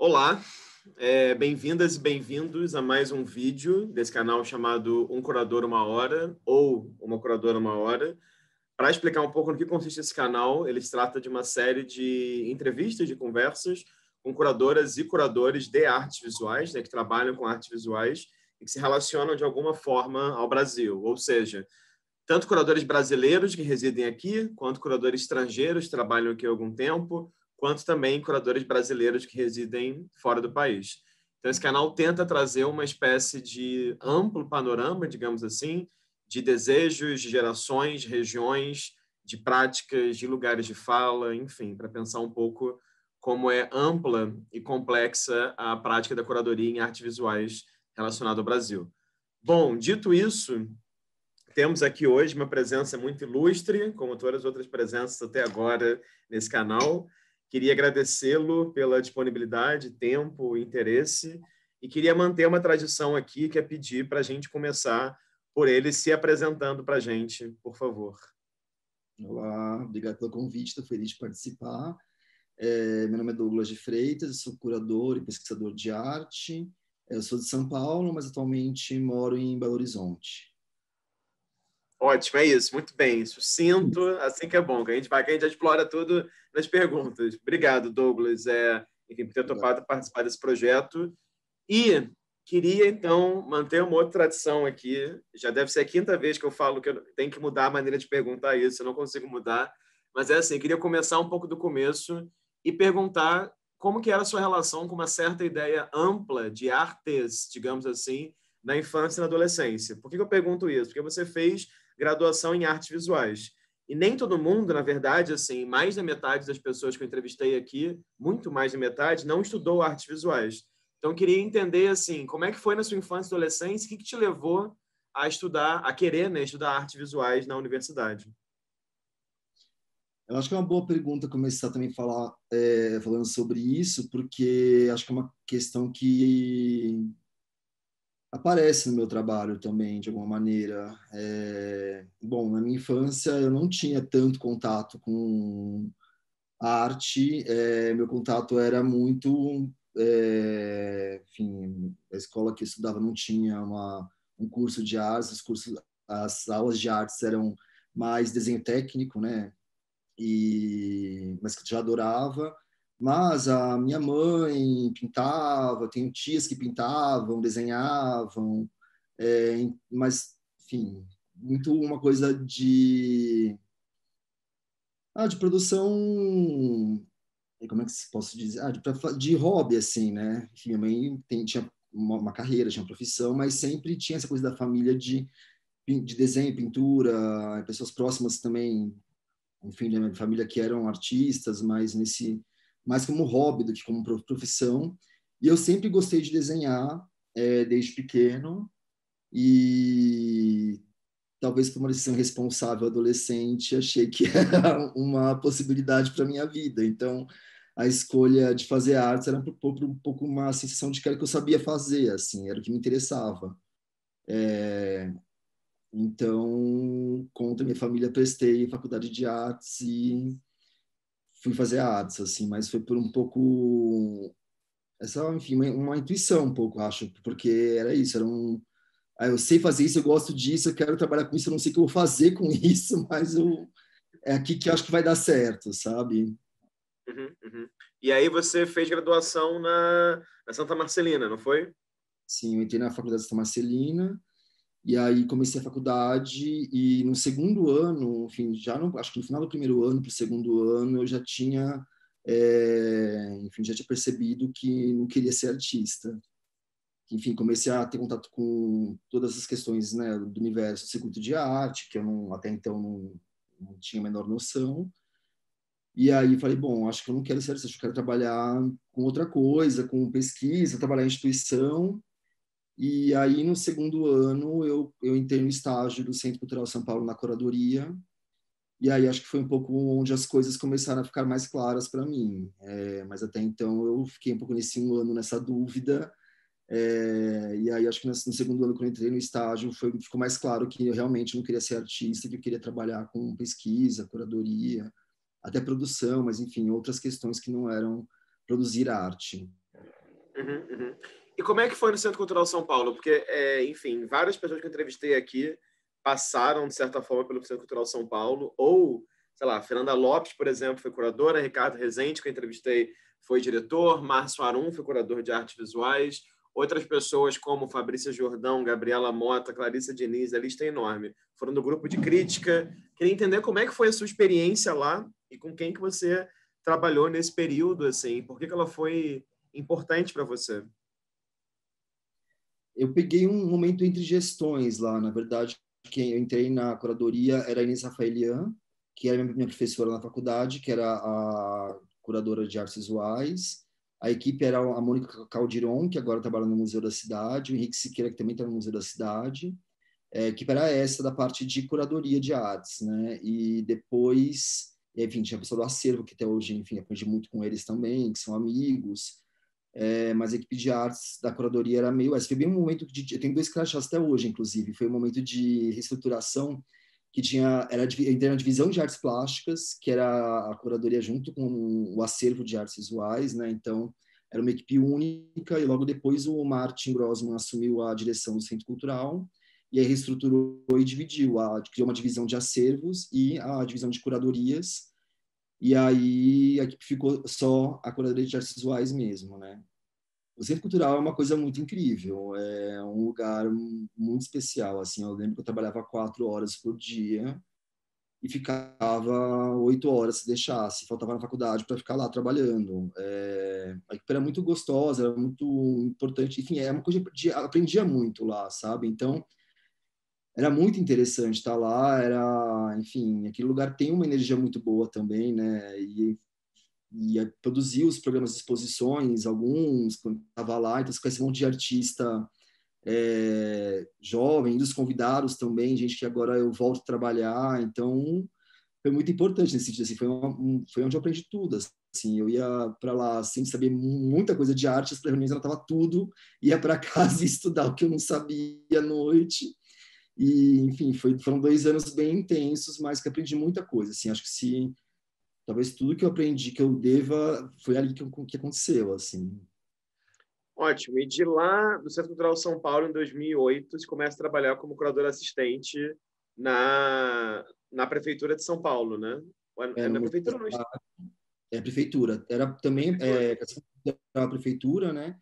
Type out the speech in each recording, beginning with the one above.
Olá, é, bem-vindas e bem-vindos a mais um vídeo desse canal chamado Um Curador Uma Hora ou Uma Curadora Uma Hora. Para explicar um pouco no que consiste esse canal, ele se trata de uma série de entrevistas, de conversas com curadoras e curadores de artes visuais, né, que trabalham com artes visuais e que se relacionam de alguma forma ao Brasil, ou seja, tanto curadores brasileiros que residem aqui, quanto curadores estrangeiros que trabalham aqui há algum tempo, quanto também curadores brasileiros que residem fora do país. Então, esse canal tenta trazer uma espécie de amplo panorama, digamos assim, de desejos, de gerações, de regiões, de práticas, de lugares de fala, enfim, para pensar um pouco como é ampla e complexa a prática da curadoria em artes visuais relacionada ao Brasil. Bom, dito isso, temos aqui hoje uma presença muito ilustre, como todas as outras presenças até agora nesse canal. Queria agradecê-lo pela disponibilidade, tempo, interesse e queria manter uma tradição aqui que é pedir para a gente começar por ele se apresentando para a gente, por favor. Olá, obrigado pelo convite, estou feliz de participar. É, meu nome é Douglas de Freitas, sou curador e pesquisador de arte. Eu sou de São Paulo, mas atualmente moro em Belo Horizonte. Ótimo, é isso. Muito bem. Sucinto, assim que é bom. Que a gente vai, que a gente explora tudo nas perguntas. Obrigado, Douglas, é, enfim, por ter topado participar desse projeto. E queria, então, manter uma outra tradição aqui. Já deve ser a quinta vez que eu falo que eu tenho que mudar a maneira de perguntar isso, eu não consigo mudar. Mas é assim, queria começar um pouco do começo e perguntar como que era a sua relação com uma certa ideia ampla de artes, digamos assim, na infância e na adolescência. Por que eu pergunto isso? Porque você fez graduação em artes visuais. E nem todo mundo, na verdade, assim, mais da metade das pessoas que eu entrevistei aqui, muito mais da metade, não estudou artes visuais. Então, eu queria entender, assim, como é que foi na sua infância e adolescência, o que, que te levou a estudar, a querer né, estudar artes visuais na universidade? Eu acho que é uma boa pergunta começar também a falar é, falando sobre isso, porque acho que é uma questão que aparece no meu trabalho também, de alguma maneira. É... Bom, na minha infância eu não tinha tanto contato com arte, é... meu contato era muito. É... Enfim, a escola que eu estudava não tinha uma, um curso de artes, os cursos, as aulas de artes eram mais desenho técnico, né? E, mas que já adorava. Mas a minha mãe pintava, tenho tias que pintavam, desenhavam, é, mas, enfim, muito uma coisa de. Ah, de produção. Como é que posso dizer? Ah, de, de hobby, assim, né? Enfim, minha mãe tem, tinha uma, uma, carreira, tinha uma profissão, mas sempre tinha essa coisa da família de, de desenho, pintura, pessoas próximas também, enfim, da minha família que eram artistas, mas nesse mais como hobby do que como profissão. E eu sempre gostei de desenhar é, desde pequeno e talvez por uma decisão responsável adolescente achei que era uma possibilidade para minha vida. Então a escolha de fazer artes era um pouco, um pouco uma sensação de que era o que eu sabia fazer, assim, era o que me interessava. É... Então, contra minha família, prestei faculdade de artes e fui fazer a ADS, assim, mas foi por um pouco essa, enfim, uma, uma, intuição um pouco, acho, porque era isso, era um ah, eu sei fazer isso, eu gosto disso, eu quero trabalhar com isso, eu não sei o que eu vou fazer com isso, mas eu é aqui que eu acho que vai dar certo, sabe? Uhum, uhum. E aí você fez graduação na, na Santa Marcelina, não foi? Sim, eu entrei na faculdade de Santa Marcelina, e aí comecei a faculdade e no segundo ano, enfim, já não acho que no final do primeiro ano para o segundo ano eu já tinha, é, enfim, já tinha percebido que não queria ser artista. Enfim, comecei a ter contato com todas as questões né, do universo do circuito de arte, que eu não, até então não, não tinha a menor noção. E aí falei, bom, acho que eu não quero ser artista, acho que eu quero trabalhar com outra coisa, com pesquisa, trabalhar em instituição. E aí, no segundo ano, eu, eu entrei no estágio do Centro Cultural São Paulo na curadoria. E aí, acho que foi um pouco onde as coisas começaram a ficar mais claras para mim. É, mas até então, eu fiquei um pouco nesse um ano, nessa dúvida. É, e aí, acho que no, segundo ano, quando eu entrei no estágio, foi, ficou mais claro que eu realmente não queria ser artista, que eu queria trabalhar com pesquisa, curadoria, até produção, mas enfim, outras questões que não eram produzir arte. Uhum, uhum. E como é que foi no Centro Cultural São Paulo? Porque, é, enfim, várias pessoas que eu entrevistei aqui passaram, de certa forma, pelo Centro Cultural São Paulo, ou, sei lá, Fernanda Lopes, por exemplo, foi curadora, Ricardo Rezende, que eu entrevistei, foi diretor, Márcio Arum foi curador de artes visuais, outras pessoas como Fabrícia Jordão, Gabriela Mota, Clarissa Diniz, a lista é enorme, foram do grupo de crítica. Queria entender como é que foi a sua experiência lá e com quem que você trabalhou nesse período, assim, por que, que ela foi importante para você? eu peguei um momento entre gestões lá, na verdade, quem eu entrei na curadoria era a Inês Rafaelian, que era minha professora na faculdade, que era a curadora de artes visuais. A equipe era a Mônica Caldiron, que agora trabalha no Museu da Cidade, o Henrique Siqueira, que também está no Museu da Cidade, é, que era essa da parte de curadoria de artes, né? E depois, enfim, tinha a pessoa do acervo, que até hoje, enfim, aprendi muito com eles também, que são amigos é, mas a equipe de artes da curadoria era meio essa. Foi bem um momento de. Eu tenho dois crachás até hoje, inclusive. Foi um momento de reestruturação que tinha. Era, era a divisão de artes plásticas, que era a curadoria junto com o acervo de artes visuais, né? Então, era uma equipe única, e logo depois o Martin Grossman assumiu a direção do Centro Cultural, e aí reestruturou e dividiu, a, criou uma divisão de acervos e a divisão de curadorias e aí a equipe ficou só a curadoria de artes visuais mesmo, né? O Centro Cultural é uma coisa muito incrível, é um lugar muito especial, assim, eu lembro que eu trabalhava quatro horas por dia e ficava oito horas se deixasse, faltava na faculdade para ficar lá trabalhando. É, a equipe era muito gostosa, era muito importante, enfim, é uma coisa que eu aprendia muito lá, sabe? Então, era muito interessante estar lá, era, enfim, aquele lugar tem uma energia muito boa também, né? E, e é, produziu os programas de exposições, alguns, quando estava lá, então você conhece um monte de artista é, jovem, dos convidados também, gente que agora eu volto a trabalhar, então foi muito importante nesse sentido, assim, foi, uma, um, foi onde eu aprendi tudo, assim, eu ia para lá sem saber muita coisa de arte, as reuniões tava tudo, ia para casa estudar o que eu não sabia à noite, e, enfim, foi, foram dois anos bem intensos, mas que aprendi muita coisa. Assim, acho que se talvez tudo que eu aprendi que eu deva foi ali que, que aconteceu, assim. Ótimo. E de lá, do Centro Cultural São Paulo, em 2008, você começa a trabalhar como curador assistente na, na Prefeitura de São Paulo, né? É, é, é na Prefeitura, não? É, Prefeitura. Era também é, a Prefeitura, né?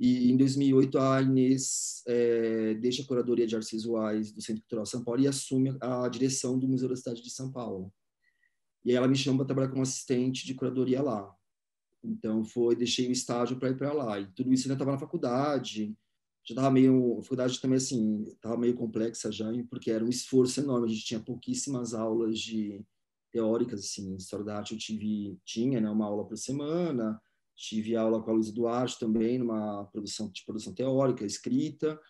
E em 2008 a Inês é, deixa a curadoria de artes visuais do Centro Cultural São Paulo e assume a direção do Museu da Cidade de São Paulo. E aí ela me chama para trabalhar como assistente de curadoria lá. Então foi, deixei o estágio para ir para lá. E tudo isso ainda estava na faculdade. Já estava meio, a faculdade também assim, estava meio complexa já, porque era um esforço enorme. A gente tinha pouquíssimas aulas de teóricas assim, história da arte eu tive, tinha, né, uma aula por semana tive aula com a Luiz Eduardo também, numa produção de produção teórica, escrita,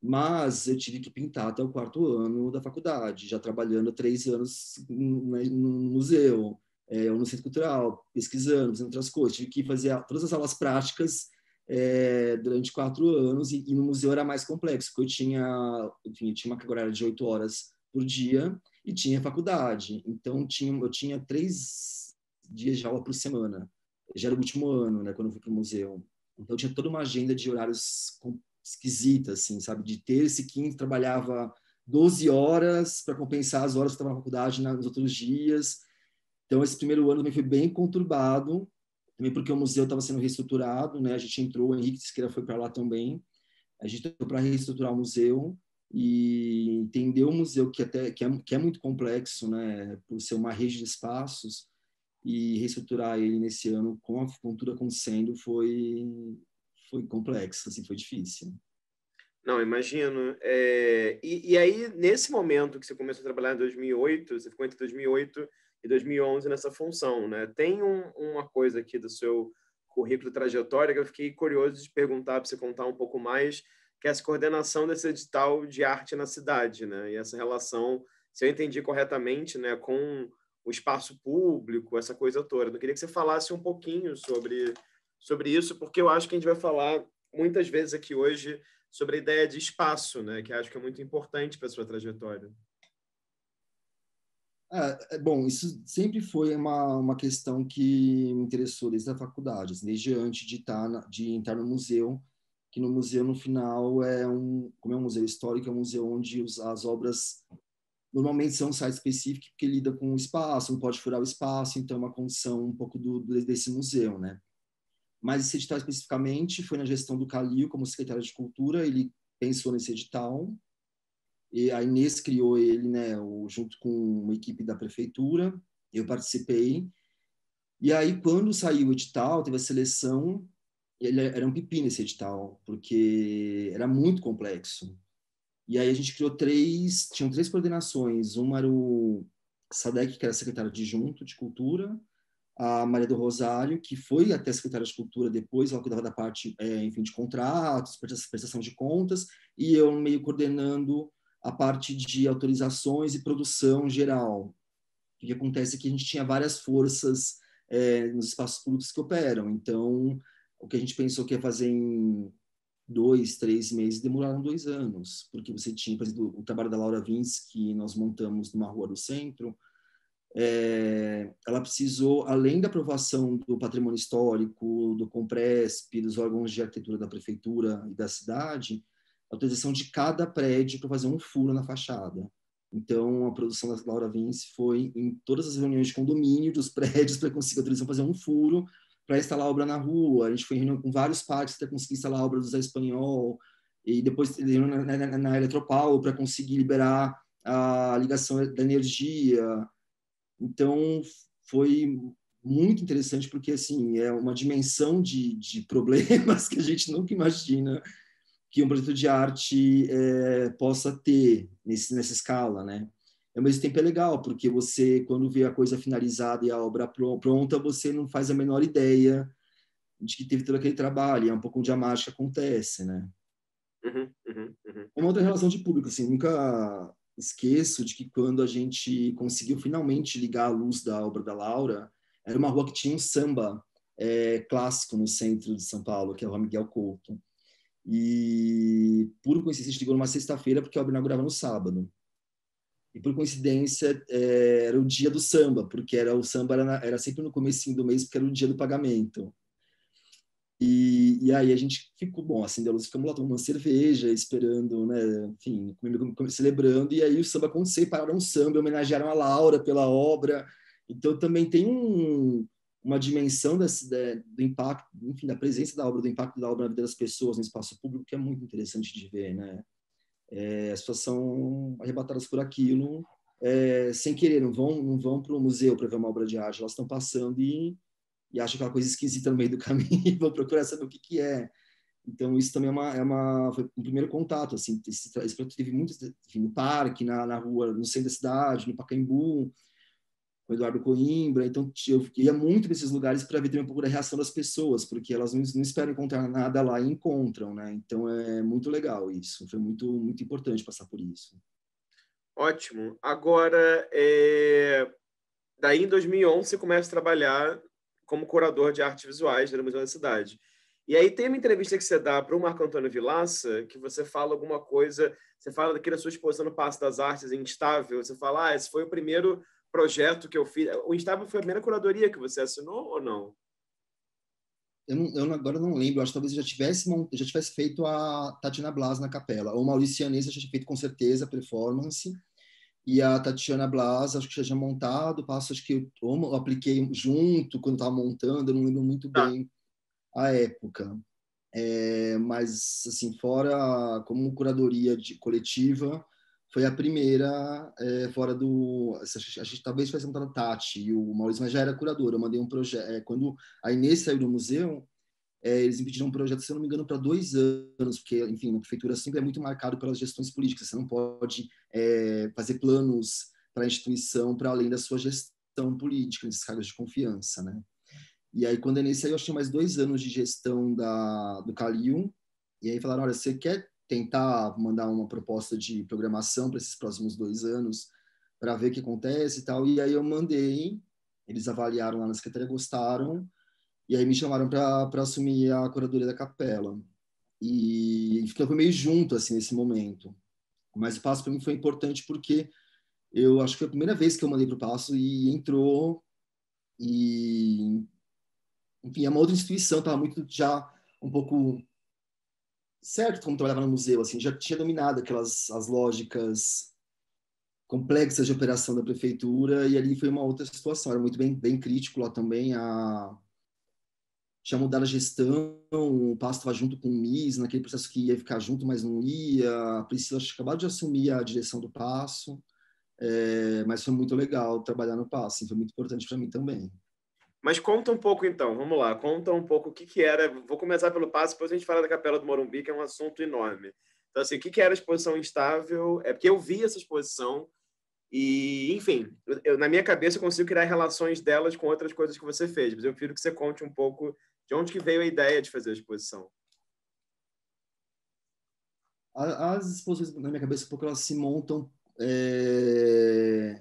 mas eu tive que pintar até o quarto ano da faculdade, já trabalhando três anos no museu, é, ou no centro cultural, pesquisando, fazendo outras coisas. Tive que fazer todas as aulas práticas é, durante quatro anos e, e, no museu era mais complexo, porque eu tinha, enfim, eu tinha uma carga de oito horas por dia e tinha faculdade, então tinha, eu tinha três dias de aula por semana já era o último ano, né, quando eu fui para o museu. Então tinha toda uma agenda de horários esquisitas assim, sabe? De terça e quinta trabalhava 12 horas para compensar as horas que estava na faculdade nos outros dias. Então esse primeiro ano também foi bem conturbado, também porque o museu estava sendo reestruturado, né? A gente entrou, o Henrique Siqueira foi para lá também. A gente entrou para reestruturar o museu e entender o museu que até que é, que é muito complexo, né? Por ser uma rede de espaços e reestruturar ele nesse ano com a cultura acontecendo foi foi complexo, assim, foi difícil. Não, imagino. É, e, e, aí, nesse momento que você começou a trabalhar em 2008, você ficou entre 2008 e 2011 nessa função, né? Tem um, uma coisa aqui do seu currículo trajetória que eu fiquei curioso de perguntar para você contar um pouco mais, que é essa coordenação desse edital de arte na cidade, né? E essa relação, se eu entendi corretamente, né, com o espaço público, essa coisa toda. Eu queria que você falasse um pouquinho sobre, sobre isso, porque eu acho que a gente vai falar muitas vezes aqui hoje sobre a ideia de espaço, né? que acho que é muito importante para a sua trajetória. É, é bom, isso sempre foi uma, uma questão que me interessou desde a faculdade, assim, desde antes de, estar tá na, de entrar no museu, que no museu, no final, é um, como é um museu histórico, é um museu onde os, as obras normalmente são sites específicos porque lida com o espaço, não pode furar o espaço, então é uma condição um pouco do, desse museu, né? Mas esse edital especificamente foi na gestão do Calil como secretário de cultura, ele pensou nesse edital e a Inês criou ele, né, junto com uma equipe da prefeitura, eu participei. E aí quando saiu o edital, teve a seleção, ele era um pepino esse edital, porque era muito complexo e aí a gente criou três, tinham três coordenações. Uma era o Sadek, que era secretário adjunto de, de Cultura, a Maria do Rosário, que foi até secretária de Cultura depois, ela cuidava da parte, é, enfim, de contratos, prestação de contas, e eu meio coordenando a parte de autorizações e produção geral. O que acontece é que a gente tinha várias forças é, nos espaços públicos que operam. Então, o que a gente pensou que ia fazer em dois, três meses, demoraram dois anos, porque você tinha, por exemplo, o trabalho da Laura Vins, que nós montamos numa rua do centro, é, ela precisou, além da aprovação do patrimônio histórico, do Compresp, dos órgãos de arquitetura da prefeitura e da cidade, a autorização de cada prédio para fazer um furo na fachada. Então, a produção da Laura Vince foi em todas as reuniões de condomínio dos prédios para conseguir autorização fazer um furo para instalar obra na rua. A gente foi em reunião com vários parques para conseguir instalar a obra do Zé Espanhol, e depois na, na, na Eletropaulo para conseguir liberar a ligação da energia. Então, foi muito interessante, porque assim é uma dimensão de, de problemas que a gente nunca imagina que um projeto de arte é, possa ter nesse, nessa escala, né? ao mesmo tempo é legal, porque você, quando vê a coisa finalizada e a obra pronta, você não faz a menor ideia de que teve todo aquele trabalho, é um pouco onde a que acontece, né? Uhum, uhum, uhum. É uma outra relação de público, assim, nunca esqueço de que quando a gente conseguiu finalmente ligar a luz da obra da Laura, era uma rua que tinha um samba é, clássico no centro de São Paulo, que é o Rua Miguel Couto. E, por coincidência, a gente ligou numa sexta-feira, porque a obra inaugurava no sábado e por coincidência é, era o dia do samba, porque era o samba era, na, era sempre no começo do mês, porque era o dia do pagamento. E, e, aí a gente ficou, bom, acendeu a luz, ficamos lá tomando cerveja, esperando, né, enfim, celebrando, e aí o samba aconteceu, pararam o samba, homenagearam a Laura pela obra, então também tem um, uma dimensão desse, do impacto, enfim, da presença da obra, do impacto da obra na vida das pessoas no espaço público, que é muito interessante de ver, né, é, as pessoas são arrebatadas por aquilo é, sem querer, não vão, não vão para o museu para ver uma obra de arte, elas estão passando e, e acham aquela coisa esquisita no meio do caminho e vão procurar saber o que, que é. Então, isso também é uma, é uma foi um primeiro contato, assim, esse, esse teve muito enfim, no parque, na, na rua, no centro da cidade, no Pacaembu, com o Eduardo Coimbra, então eu ia muito nesses lugares para ver também um pouco da reação das pessoas, porque elas não, não, esperam encontrar nada lá e encontram, né? Então é muito legal isso, foi muito, muito importante passar por isso. Ótimo. Agora, é... daí em 2011 você começa a trabalhar como curador de artes visuais no Museu da Cidade. E aí tem uma entrevista que você dá para o Marco Antônio Vilaça, que você fala alguma coisa, você fala daquilo da sua exposição no Passo das Artes, é instável, você fala, ah, esse foi o primeiro projeto que eu fiz. O Instável foi a primeira curadoria que você assinou ou não? Eu, não, eu agora não lembro, acho que talvez eu já tivesse, já tivesse feito a Tatiana Blas na capela, ou Maurício Anês, já tinha feito com certeza a performance, e a Tatiana Blas, acho que já tinha montado, passo, acho que eu, eu apliquei junto quando estava montando, eu não lembro muito tá. bem a época. É, mas, assim, fora como curadoria de, coletiva, foi a primeira é, fora do. A gente, a gente talvez fazendo um Tati e o Maurício, mas já era curador. Eu mandei um projeto. É, eh, quando a Inês saiu do museu, é, eles impediram um projeto, se eu não me engano, para dois anos, porque, enfim, a prefeitura sempre é muito marcado pelas gestões políticas. Você não pode fazer planos para a instituição para além da sua gestão política, nesses cargos de confiança, né? E aí, quando a Inês saiu, eu tinha mais dois anos de gestão da, do Calil. E aí falaram, olha, você quer tentar mandar uma proposta de programação para esses próximos dois anos, para ver o que acontece e tal. E aí eu mandei, eles avaliaram lá na secretaria, gostaram, e aí me chamaram para assumir a curadoria da capela. E ficamos meio junto, assim, nesse momento. Mas o passo para mim foi importante porque eu acho que foi a primeira vez que eu mandei para o passo e entrou. E, enfim, é uma outra instituição, estava muito já um pouco certo como trabalhava no museu, assim, já tinha dominado aquelas as lógicas complexas de operação da prefeitura e ali foi uma outra situação. Era muito bem, bem crítico lá também a tinha mudado a gestão, o Pasto estava junto com o MIS, naquele processo que ia ficar junto, mas não ia. A Priscila acabou de assumir a direção do Passo, é, mas foi muito legal trabalhar no Passo, assim, foi muito importante para mim também. Mas conta um pouco então, vamos lá, conta um pouco o que, que era. Vou começar pelo passo, depois a gente fala da Capela do Morumbi, que é um assunto enorme. Então, assim, o que, que era a exposição instável? É porque eu vi essa exposição e, enfim, eu, na minha cabeça eu consigo criar relações delas com outras coisas que você fez, mas eu prefiro que você conte um pouco de onde que veio a ideia de fazer a exposição. As exposições, na minha cabeça, porque elas se montam. É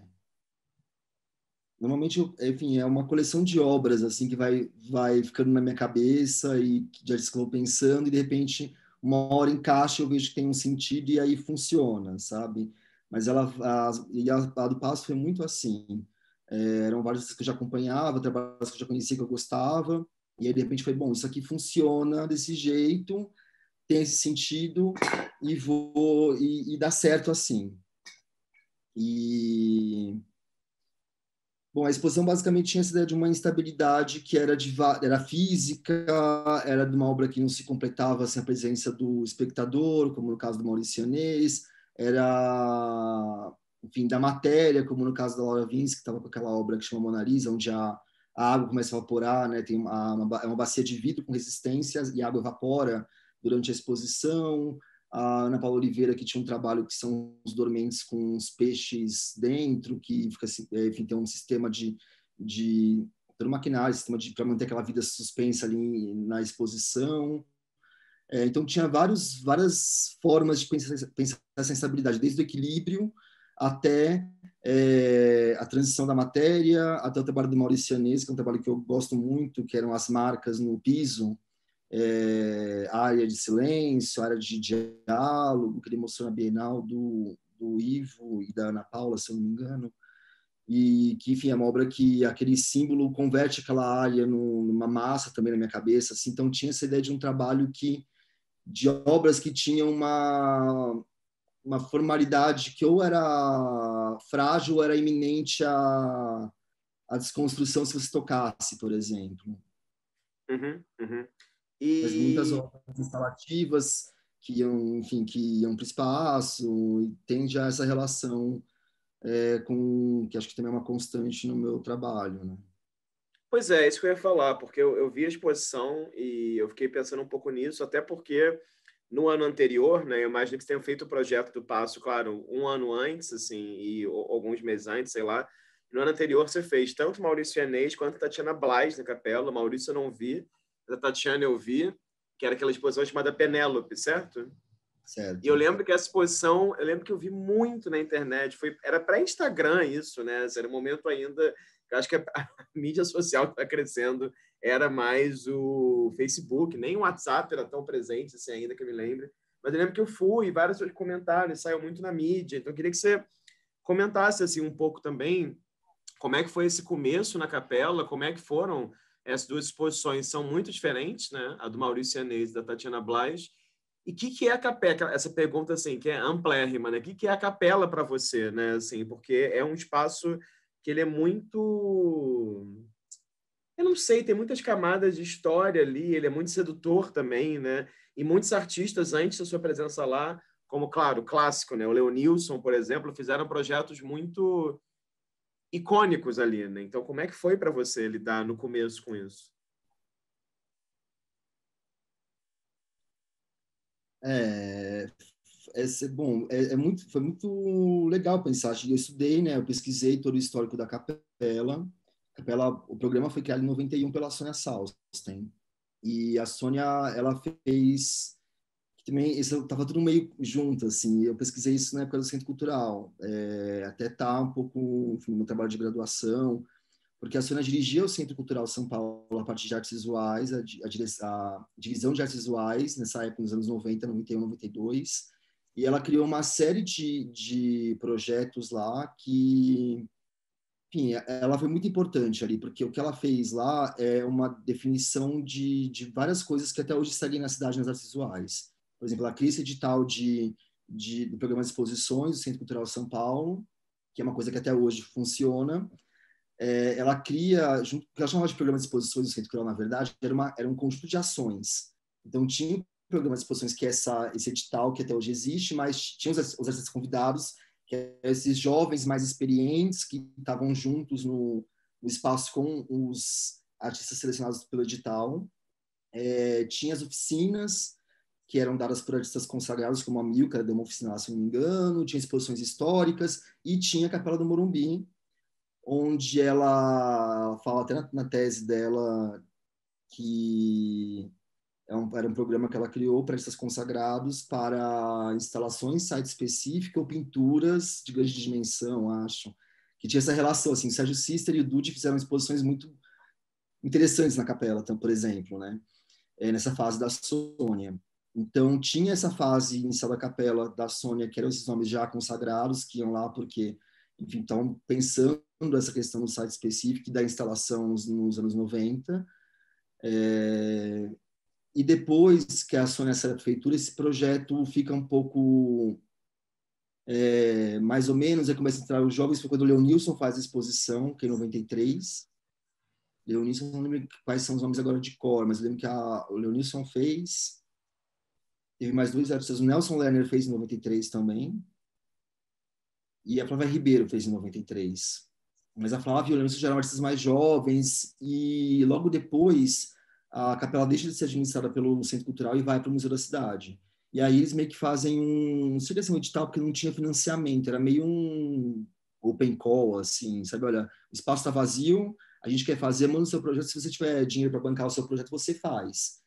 Normalmente, enfim, é uma coleção de obras, assim, que vai, vai ficando na minha cabeça e já estou pensando e, de repente, uma hora encaixa, eu vejo que tem um sentido e aí funciona, sabe? Mas ela, e a, a do Passo foi muito assim. É, eram vários que eu já acompanhava, trabalhos que eu já conhecia, que eu gostava, e aí, de repente, foi, bom, isso aqui funciona desse jeito, tem esse sentido e vou e, e dá certo assim. E Bom, a exposição basicamente tinha essa ideia de uma instabilidade que era, de, era física, era de uma obra que não se completava sem a presença do espectador, como no caso do Mauricianês, era, enfim, da matéria, como no caso da Laura vince que estava com aquela obra que chama Mona Lisa, onde a, a água começa a evaporar, né? tem uma, uma, é uma bacia de vidro com resistência e a água evapora durante a exposição a Ana Paula Oliveira, que tinha um trabalho que são os dormentes com os peixes dentro, que fica, assim, é, enfim, tem um sistema de, de maquinário, sistema para manter aquela vida suspensa ali na exposição. É, então tinha vários, várias formas de pensar, pensar a sensibilidade, desde o equilíbrio até é, a transição da matéria, até o trabalho do Anês, que é um trabalho que eu gosto muito, que eram as marcas no piso, é, área de silêncio, área de diálogo, que ele mostrou na Bienal do, do Ivo e da Ana Paula, se eu não me engano, e que, enfim, é uma obra que aquele símbolo converte aquela área no, numa massa também na minha cabeça, assim, então tinha essa ideia de um trabalho que, de obras que tinham uma, uma formalidade que ou era frágil ou era iminente a, a desconstrução se você tocasse, por exemplo. Uhum, uhum. E... Mas muitas obras instalativas que iam, enfim, que iam para o espaço, e tem já essa relação é, com que acho que também é uma constante no meu trabalho, né? Pois é, isso que eu ia falar, porque eu, eu vi a exposição e eu fiquei pensando um pouco nisso, até porque no ano anterior, né, eu imagino que você tenha feito o projeto do Passo, claro, um ano antes, assim, e ou, alguns meses antes, sei lá. No ano anterior você fez tanto Maurício Enês quanto Tatiana Blas na capela, Maurício eu não vi, da Tatiana eu vi, que era aquela exposição chamada Penélope, certo? Certo. E eu lembro que essa exposição, eu lembro que eu vi muito na internet, foi, era para Instagram isso, né? Era um momento ainda, eu acho que a, a mídia social está crescendo, era mais o Facebook, nem o WhatsApp era tão presente assim ainda que eu me lembro. Mas eu lembro que eu fui, vários comentários saiu muito na mídia, então eu queria que você comentasse assim um pouco também como é que foi esse começo na capela, como é que foram essas duas exposições são muito diferentes, né? A do Maurício Anês e da Tatiana Blas. E o que, que é a capela? Essa pergunta assim, que é amplérrima, né? O que, que é a capela para você, né? Assim, porque é um espaço que ele é muito eu não sei, tem muitas camadas de história ali, ele é muito sedutor também, né? E muitos artistas antes da sua presença lá, como claro, clássico, né? O Leonilson, por exemplo, fizeram projetos muito icônicos ali, né? Então, como é que foi para você lidar no começo com isso? É, é bom, é, é, muito, foi muito legal pensar. Eu estudei, né? Eu pesquisei todo o histórico da capela. capela o programa foi criado em 91 pela Sônia Salstein. E a Sônia, ela fez que também estava tudo meio junto, assim. Eu pesquisei isso na época do Centro Cultural, é, até tá um pouco enfim, no trabalho de graduação, porque a Sônia dirigia o Centro Cultural São Paulo a parte de artes visuais, a, a, a, divisão de artes visuais, nessa época, nos anos 90, 91, 92, e ela criou uma série de, de projetos lá que, enfim, ela foi muito importante ali, porque o que ela fez lá é uma definição de, de várias coisas que até hoje seguem na cidade nas artes visuais por exemplo, cria esse edital de, de, do programa de exposições do Centro Cultural São Paulo, que é uma coisa que até hoje funciona, é, ela cria, junto, ela chamava de programa de exposições do Centro Cultural, na verdade, era, uma, era um conjunto de ações. Então, tinha o programa de exposições, que é essa, esse edital que até hoje existe, mas tinha os, os artistas convidados, que eram esses jovens mais experientes que estavam juntos no, no espaço com os artistas selecionados pelo edital. É, tinha as oficinas, que eram dadas por artistas consagrados, como a Milka Demoficiná, se não me engano, tinha exposições históricas, e tinha a Capela do Morumbi, onde ela fala até na, na tese dela que é um, era um programa que ela criou para artistas consagrados para instalações, site específico ou pinturas de grande dimensão, acho, que tinha essa relação, assim, o Sérgio Sister e o Dude fizeram exposições muito interessantes na capela, por exemplo, né? É, nessa fase da Sônia. Então, tinha essa fase inicial da capela da Sônia, que eram esses nomes já consagrados, que iam lá porque, enfim, então pensando essa questão do site específico e da instalação nos, nos anos 90. É... Eh, e depois que a Sônia sai da prefeitura, esse projeto fica um pouco é, mais ou menos, aí começa a entrar os jovens, foi quando o Leonilson faz a exposição, que é em 93. Leonilson, não lembro quais são os nomes agora de cor, mas lembro que a, o Leonilson fez, Teve mais dois artistas. Então, o Nelson Lerner fez em 93 também. E a Flávia Ribeiro fez em 93. Mas a Flávia e o Lerner já eram artistas mais jovens. E logo depois, a capela deixa de ser administrada pelo Centro Cultural e vai para o Museu da Cidade. E aí eles meio que fazem um... Não seria assim é um edital, porque não tinha financiamento. Era meio um open call, assim, sabe? Olha, o espaço está vazio, a gente quer fazer, manda o seu projeto. Se você tiver dinheiro para bancar o seu projeto, você faz.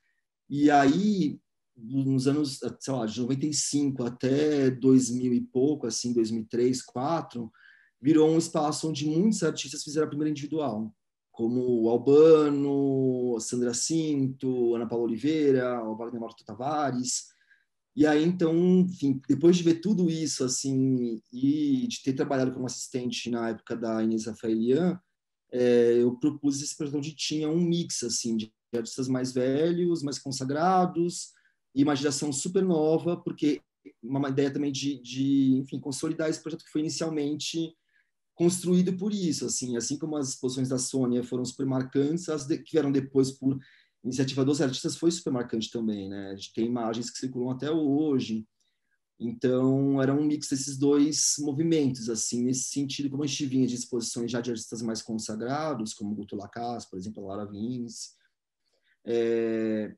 E aí nos anos, sei lá, de 95 até 2000 e pouco, assim, 2003, 2004, virou um espaço onde muitos artistas fizeram a primeira individual, como Albano, Sandra Cinto, Ana Paula Oliveira, o Wagner Tavares. E aí, então, enfim, depois de ver tudo isso, assim, e de ter trabalhado como assistente na época da Inês Rafaelian, é, eu propus esse projeto onde tinha um mix, assim, de artistas mais velhos, mais consagrados, e uma geração super nova, porque uma ideia também de, de enfim, consolidar esse projeto que foi inicialmente construído por isso, assim, assim como as exposições da Sônia foram super marcantes, as de, que vieram depois por iniciativa dos artistas foi super marcante também, né? A gente tem imagens que circulam até hoje. Então, era um mix desses dois movimentos, assim, nesse sentido, como a gente vinha de exposições já de artistas mais consagrados, como Guto Lacaz, por exemplo, Lara Vins, é, eh,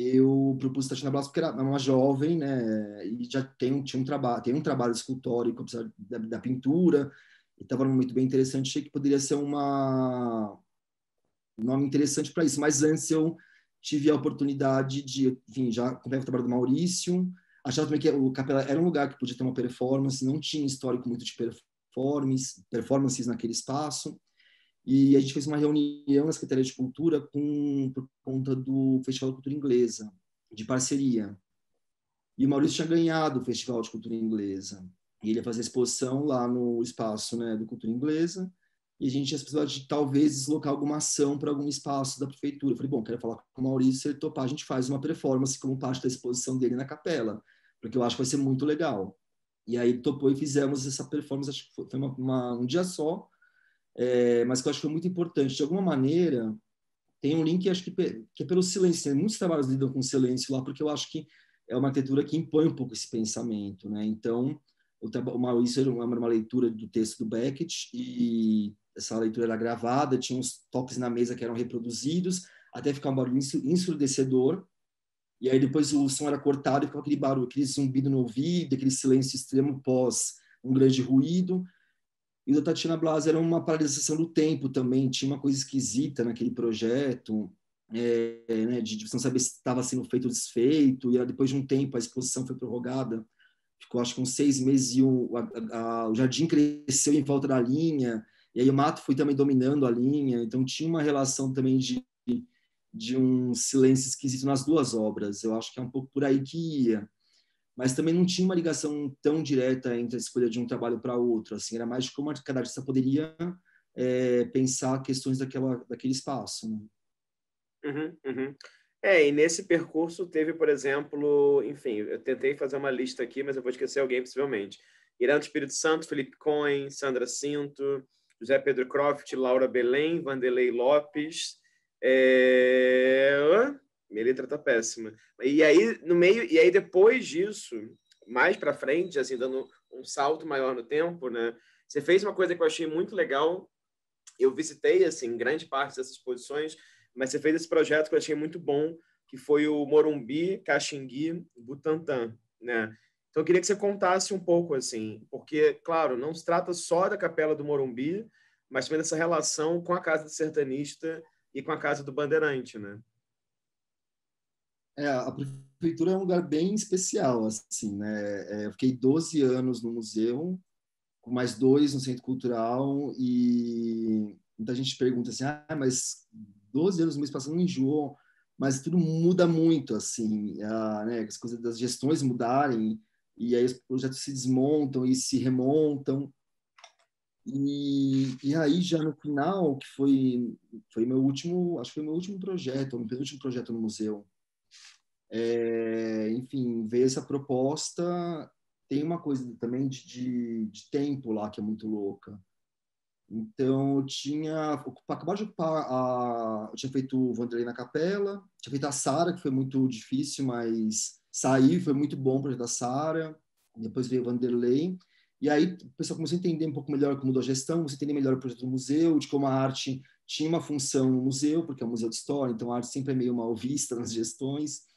eu propus Tatiana Blas porque era uma jovem, né? E já tem, tinha um trabalho, tem um trabalho escultórico da, da pintura, e estava num momento bem interessante, achei que poderia ser uma um nome interessante para isso. Mas antes eu tive a oportunidade de, enfim, já acompanhava o trabalho do Maurício, achava também que o Capela era um lugar que podia ter uma performance, não tinha histórico muito de performance, performances naquele espaço. E a gente fez uma reunião na Secretaria de Cultura com, por conta do Festival de Cultura Inglesa, de parceria. E o Maurício tinha ganhado o Festival de Cultura Inglesa. E ele ia fazer exposição lá no espaço né, do Cultura Inglesa. E a gente tinha possibilidade de talvez deslocar alguma ação para algum espaço da prefeitura. Eu falei, bom, quero falar com o Maurício, se ele topar, a gente faz uma performance como parte da exposição dele na capela, porque eu acho que vai ser muito legal. E aí topou e fizemos essa performance, acho que foi uma, uma, um dia só, é, mas que eu acho que foi é muito importante. De alguma maneira, tem um link, acho que, que é pelo silêncio. Muitos trabalhos lidam com silêncio lá, porque eu acho que é uma arquitetura que impõe um pouco esse pensamento, né? Então, o, isso era uma, uma leitura do texto do Beckett e essa leitura era gravada, tinha uns toques na mesa que eram reproduzidos, até ficar um barulho ensurdecedor, e aí depois o som era cortado e ficava aquele barulho, aquele zumbido no ouvido, aquele silêncio extremo pós um grande ruído, e da Tatiana Blas era uma paralisação do tempo também, tinha uma coisa esquisita naquele projeto, é, né, de, de não saber se estava sendo feito ou desfeito, e depois de um tempo a exposição foi prorrogada, ficou acho que uns seis meses, e o, a, a, o jardim cresceu em volta da linha, e aí o mato foi também dominando a linha, então tinha uma relação também de, de um silêncio esquisito nas duas obras, eu acho que é um pouco por aí que ia mas também não tinha uma ligação tão direta entre a escolha de um trabalho para outro, assim, era mais de como cada artista poderia é, pensar questões daquela, daquele espaço. Né? Uhum, uhum. É, e nesse percurso teve, por exemplo, enfim, eu tentei fazer uma lista aqui, mas eu vou esquecer alguém possivelmente. Irã do Espírito Santo, Felipe Cohen, Sandra Cinto, José Pedro Croft, Laura Belém, Vanderlei Lopes, é minha letra tá péssima. E aí, no meio, e aí depois disso, mais para frente, assim, dando um salto maior no tempo, né? Você fez uma coisa que eu achei muito legal. Eu visitei, assim, grande parte dessas exposições, mas você fez esse projeto que eu achei muito bom, que foi o Morumbi, Caxingui, Butantã, né? Então, eu queria que você contasse um pouco, assim, porque, claro, não se trata só da Capela do Morumbi, mas também dessa relação com a Casa do Sertanista e com a Casa do Bandeirante, né? É, a prefeitura é um lugar bem especial, assim, né? É, eu fiquei 12 anos no museu, com mais dois no centro cultural, e muita gente pergunta assim, ah, mas 12 anos no mês passado não enjoou, mas tudo muda muito, assim, a, né, as coisas das gestões mudarem, e aí os projetos se desmontam e se remontam, e, e, aí já no final, que foi, foi meu último, acho que foi meu último projeto, meu penúltimo projeto no museu, é, enfim, ver essa proposta. Tem uma coisa também de, de, de, tempo lá que é muito louca. Então, eu tinha acabado de ocupar a. Eu tinha feito o Vanderlei na Capela, tinha feito a Sara, que foi muito difícil, mas saí, foi muito bom o projeto da Sara. Depois veio o Vanderlei. E aí o pessoal começou a entender um pouco melhor como da gestão, você entender melhor o projeto do museu, de como a arte tinha uma função no museu, porque é um museu de história, então a arte sempre é meio mal vista nas gestões.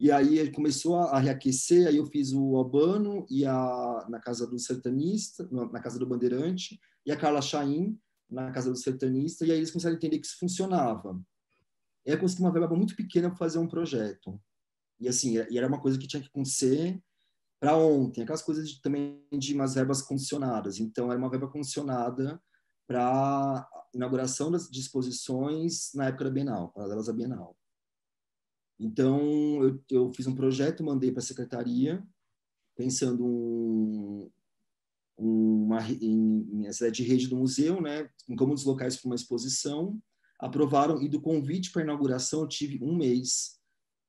E aí ele começou a, reaquecer, aí eu fiz o Albano e a, na Casa do Sertanista, na, Casa do Bandeirante, e a Carla Chaim na Casa do Sertanista, e aí eles começaram a entender que isso funcionava. E aí eu consegui uma verba muito pequena para fazer um projeto. E assim, e era uma coisa que tinha que acontecer para ontem, aquelas coisas de, também de umas verbas condicionadas. Então, era uma verba condicionada para inauguração das disposições na época da Bienal, para delas a Bienal. Então, eu, eu fiz um projeto, mandei para a secretaria, pensando um, uma, em, em essa de rede do museu, né, em como deslocar isso para uma exposição, aprovaram e do convite para inauguração eu tive um mês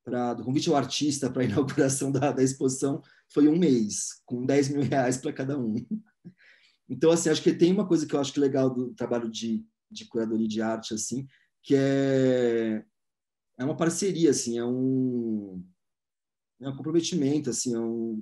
para do convite ao artista para inauguração da, da, exposição foi um mês com 10 mil reais para cada um. Então assim acho que tem uma coisa que eu acho que é legal do trabalho de, de curadoria de arte assim que é é uma parceria, assim, é um, é um comprometimento, assim, é um,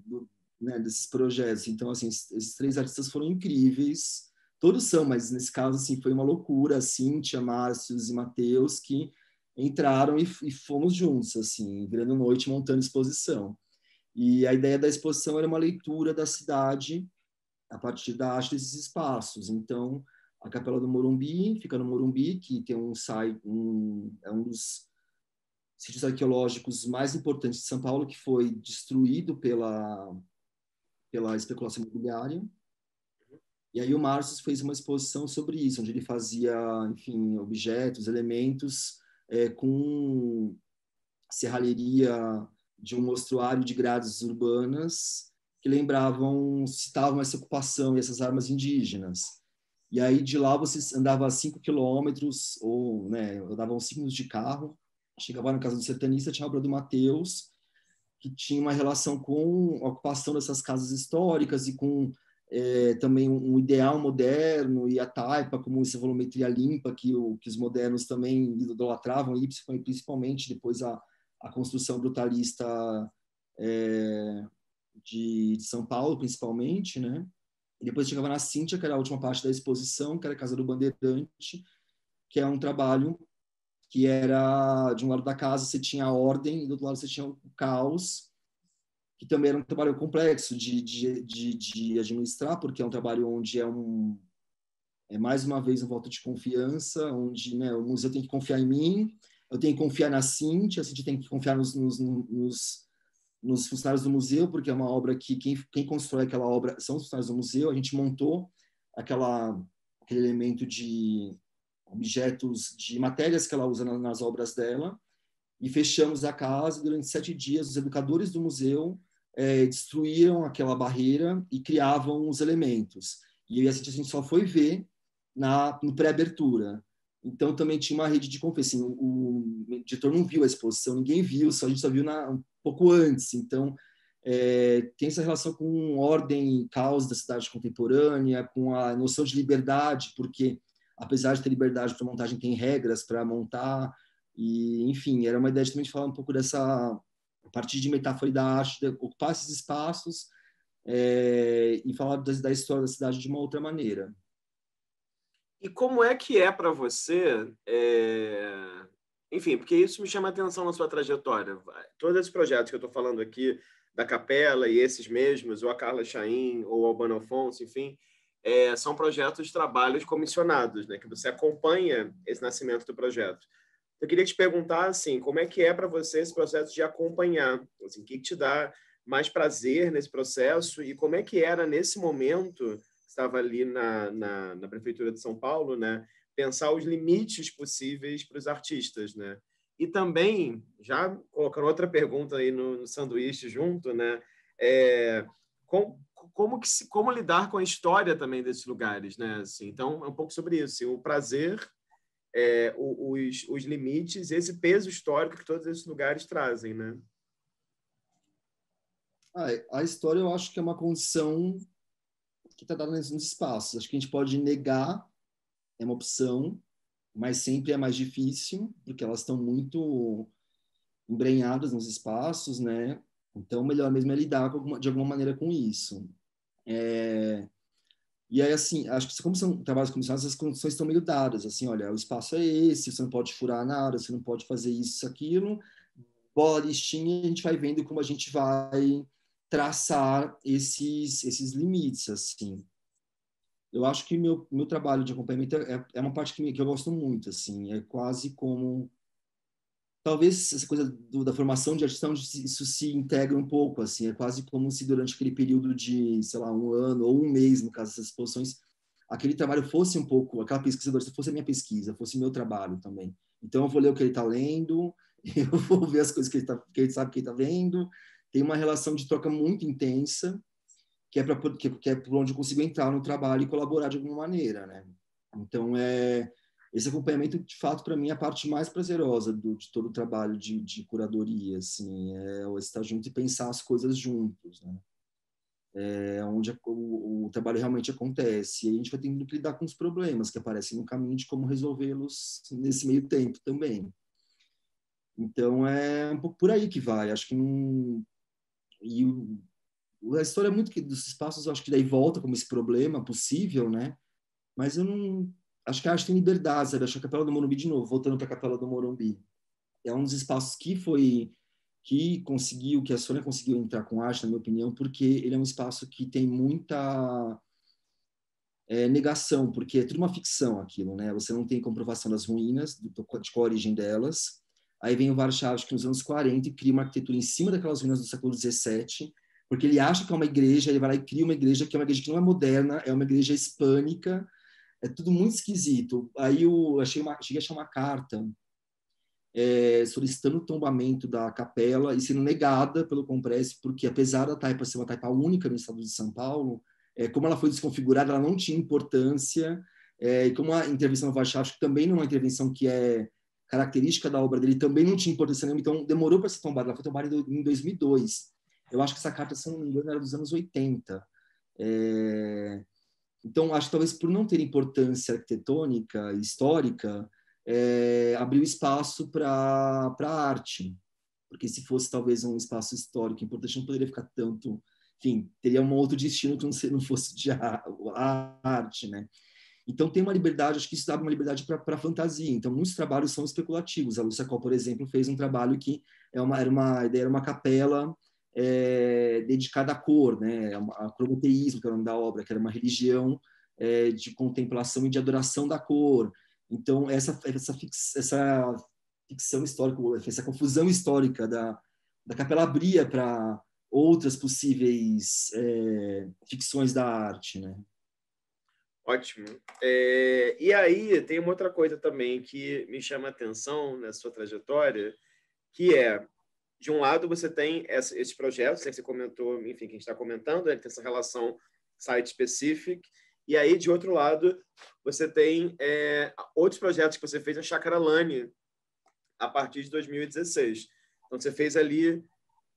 né, desses projetos. Então, assim, esses três artistas foram incríveis, todos são, mas nesse caso, assim, foi uma loucura, a Cíntia, Márcio e Matheus, que entraram e, e, fomos juntos, assim, virando noite, montando exposição. E a ideia da exposição era uma leitura da cidade a partir da arte desses espaços. Então, a Capela do Morumbi fica no Morumbi, que tem um site, um, é um dos sítios arqueológicos mais importantes de São Paulo, que foi destruído pela, pela especulação imobiliária. E aí o Marcos fez uma exposição sobre isso, onde ele fazia, enfim, objetos, elementos é, com serralheria de um mostruário de grades urbanas que lembravam, citavam essa ocupação e essas armas indígenas. E aí de lá você andava cinco quilômetros, ou né, andavam cinco minutos de carro, chegava na casa do sertanista, tinha a obra do Mateus, que tinha uma relação com a ocupação dessas casas históricas e com é, também um ideal moderno e a taipa como essa volumetria limpa que, o, que os modernos também idolatravam e principalmente depois a, a construção brutalista é, de, de, São Paulo principalmente né e depois chegava na Cíntia que era a última parte da exposição que era a casa do Bandeirante que é um trabalho que era de um lado da casa você tinha a ordem e do outro lado você tinha o caos, que também era um trabalho complexo de, de, de, de administrar, porque é um trabalho onde é um é mais uma vez um voto de confiança, onde né, o museu tem que confiar em mim, eu tenho que confiar na Cintia, a Cintia tem que confiar nos, nos, nos, nos funcionários do museu, porque é uma obra que quem, quem constrói aquela obra são os funcionários do museu, a gente montou aquela, aquele elemento de objetos de matérias que ela usa na, nas obras dela, e fechamos a casa. Durante sete dias, os educadores do museu é, destruíram aquela barreira e criavam os elementos. E a gente só foi ver na, no pré-abertura. Então, também tinha uma rede de confiança Assim, o, o, editor não viu a exposição, ninguém viu, só, a gente só viu na, um pouco antes. Então, é, tem essa relação com ordem e caos da cidade contemporânea, com a noção de liberdade, porque apesar de ter liberdade para montagem, tem regras para montar. E, enfim, era uma ideia de também de falar um pouco dessa parte de metáfora e da arte, de ocupar esses espaços é, e falar da, da história da cidade de uma outra maneira. E como é que é para você? É... Enfim, porque isso me chama a atenção na sua trajetória. Todos esses projetos que eu estou falando aqui, da Capela e esses mesmos, ou a Carla Chaim, ou o Albano Afonso, enfim, é, são projetos de trabalhos comissionados, né, que você acompanha esse nascimento do projeto. Eu queria te perguntar, assim, como é que é para você esse processo de acompanhar? Assim, o que te dá mais prazer nesse processo e como é que era nesse momento estava ali na, na, na, prefeitura de São Paulo, né? Pensar os limites possíveis para os artistas, né? E também já colocando outra pergunta aí no, no sanduíche junto, né? É, com, como, que se, como lidar com a história também desses lugares, né? Assim, então, é um pouco sobre isso. Assim, o prazer, é, os, os limites, esse peso histórico que todos esses lugares trazem, né? Ah, a história eu acho que é uma condição que está dada nos espaços. Acho que a gente pode negar, é uma opção, mas sempre é mais difícil, porque elas estão muito embrenhadas nos espaços, né? Então, melhor mesmo é lidar alguma, de alguma maneira com isso. É, e aí, assim, acho que como são trabalhos comissionados, as condições estão meio dadas, assim, olha, o espaço é esse, você não pode furar nada, você não pode fazer isso, aquilo, bola listinha, a gente vai vendo como a gente vai traçar esses, esses limites, assim. Eu acho que meu, meu trabalho de acompanhamento é, é uma parte que, que eu gosto muito, assim, é quase como talvez essa coisa do, da formação de artista, é isso se integra um pouco, assim, é quase como se durante aquele período de, sei lá, um ano ou um mês, no caso dessas exposições, aquele trabalho fosse um pouco, aquela pesquisadora se fosse a minha pesquisa, fosse meu trabalho também. Então eu vou ler o que ele está lendo, eu vou ver as coisas que ele, tá, que ele sabe que ele está vendo, tem uma relação de troca muito intensa, que é, para que, que é por onde eu consigo entrar no trabalho e colaborar de alguma maneira, né? Então, é, esse acompanhamento, de fato, para mim é a parte mais prazerosa do, de todo o trabalho de, de curadoria, assim, é estar junto e pensar as coisas juntos, né? É onde a, o, o, trabalho realmente acontece. E a gente vai tendo que lidar com os problemas que aparecem no caminho de como resolvê-los nesse meio tempo também. Então é um pouco por aí que vai. Acho que não. E o, a história é muito que dos espaços, acho que daí volta como esse problema possível, né? Mas eu não acho que a arte tem liberdade, sabe? Acho que a Capela do Morumbi, de novo, voltando para a Capela do Morumbi, é um dos espaços que foi que conseguiu, que a Sônia conseguiu entrar com arte, na minha opinião, porque ele é um espaço que tem muita é, negação, porque é tudo uma ficção aquilo, né? Você não tem comprovação das ruínas, do, de qual a origem delas. Aí vem o que nos anos 40 e cria uma arquitetura em cima daquelas ruínas do século 17, porque ele acha que é uma igreja, ele vai lá e cria uma igreja que é uma igreja que não é moderna, é uma igreja hispânica, é tudo muito esquisito. Aí eu achei uma, cheguei a achar uma carta é, solicitando o tombamento da capela e sendo negada pelo Compresso, porque apesar da taipa ser uma taipa única no estado de São Paulo, é, como ela foi desconfigurada, ela não tinha importância, é, e como a intervenção que também não é uma intervenção que é característica da obra dele, também não tinha importância nenhuma, então demorou para ser tombada, ela foi tombada em 2002. Eu acho que essa carta, se não me engano, era dos anos 80. É... Então, acho que talvez por não ter importância arquitetônica histórica, é, abriu espaço para a arte. Porque se fosse talvez um espaço histórico importante, não poderia ficar tanto. Enfim, teria um outro destino que não, não fosse de a, arte, né? Então, tem uma liberdade, acho que isso dá uma liberdade para a fantasia. Então, muitos trabalhos são especulativos. A Lúcia Col, por exemplo, fez um trabalho que é uma, era uma ideia, era uma capela é, dedicada à cor, né? É a cromoteísmo, que é o nome da obra, que era uma religião é, de contemplação e de adoração da cor. Então, essa, essa, fix, essa ficção histórica, essa confusão histórica da, da Capela abria para outras possíveis é, ficções da arte, né? Ótimo. É, e aí tem uma outra coisa também que me chama a atenção na sua trajetória, que é de um lado, você tem esses projetos né, que você comentou, enfim, que a gente está comentando, né, que tem essa relação site-specific, e aí, de outro lado, você tem é, outros projetos que você fez na Chacaralane a partir de 2016. Então, você fez ali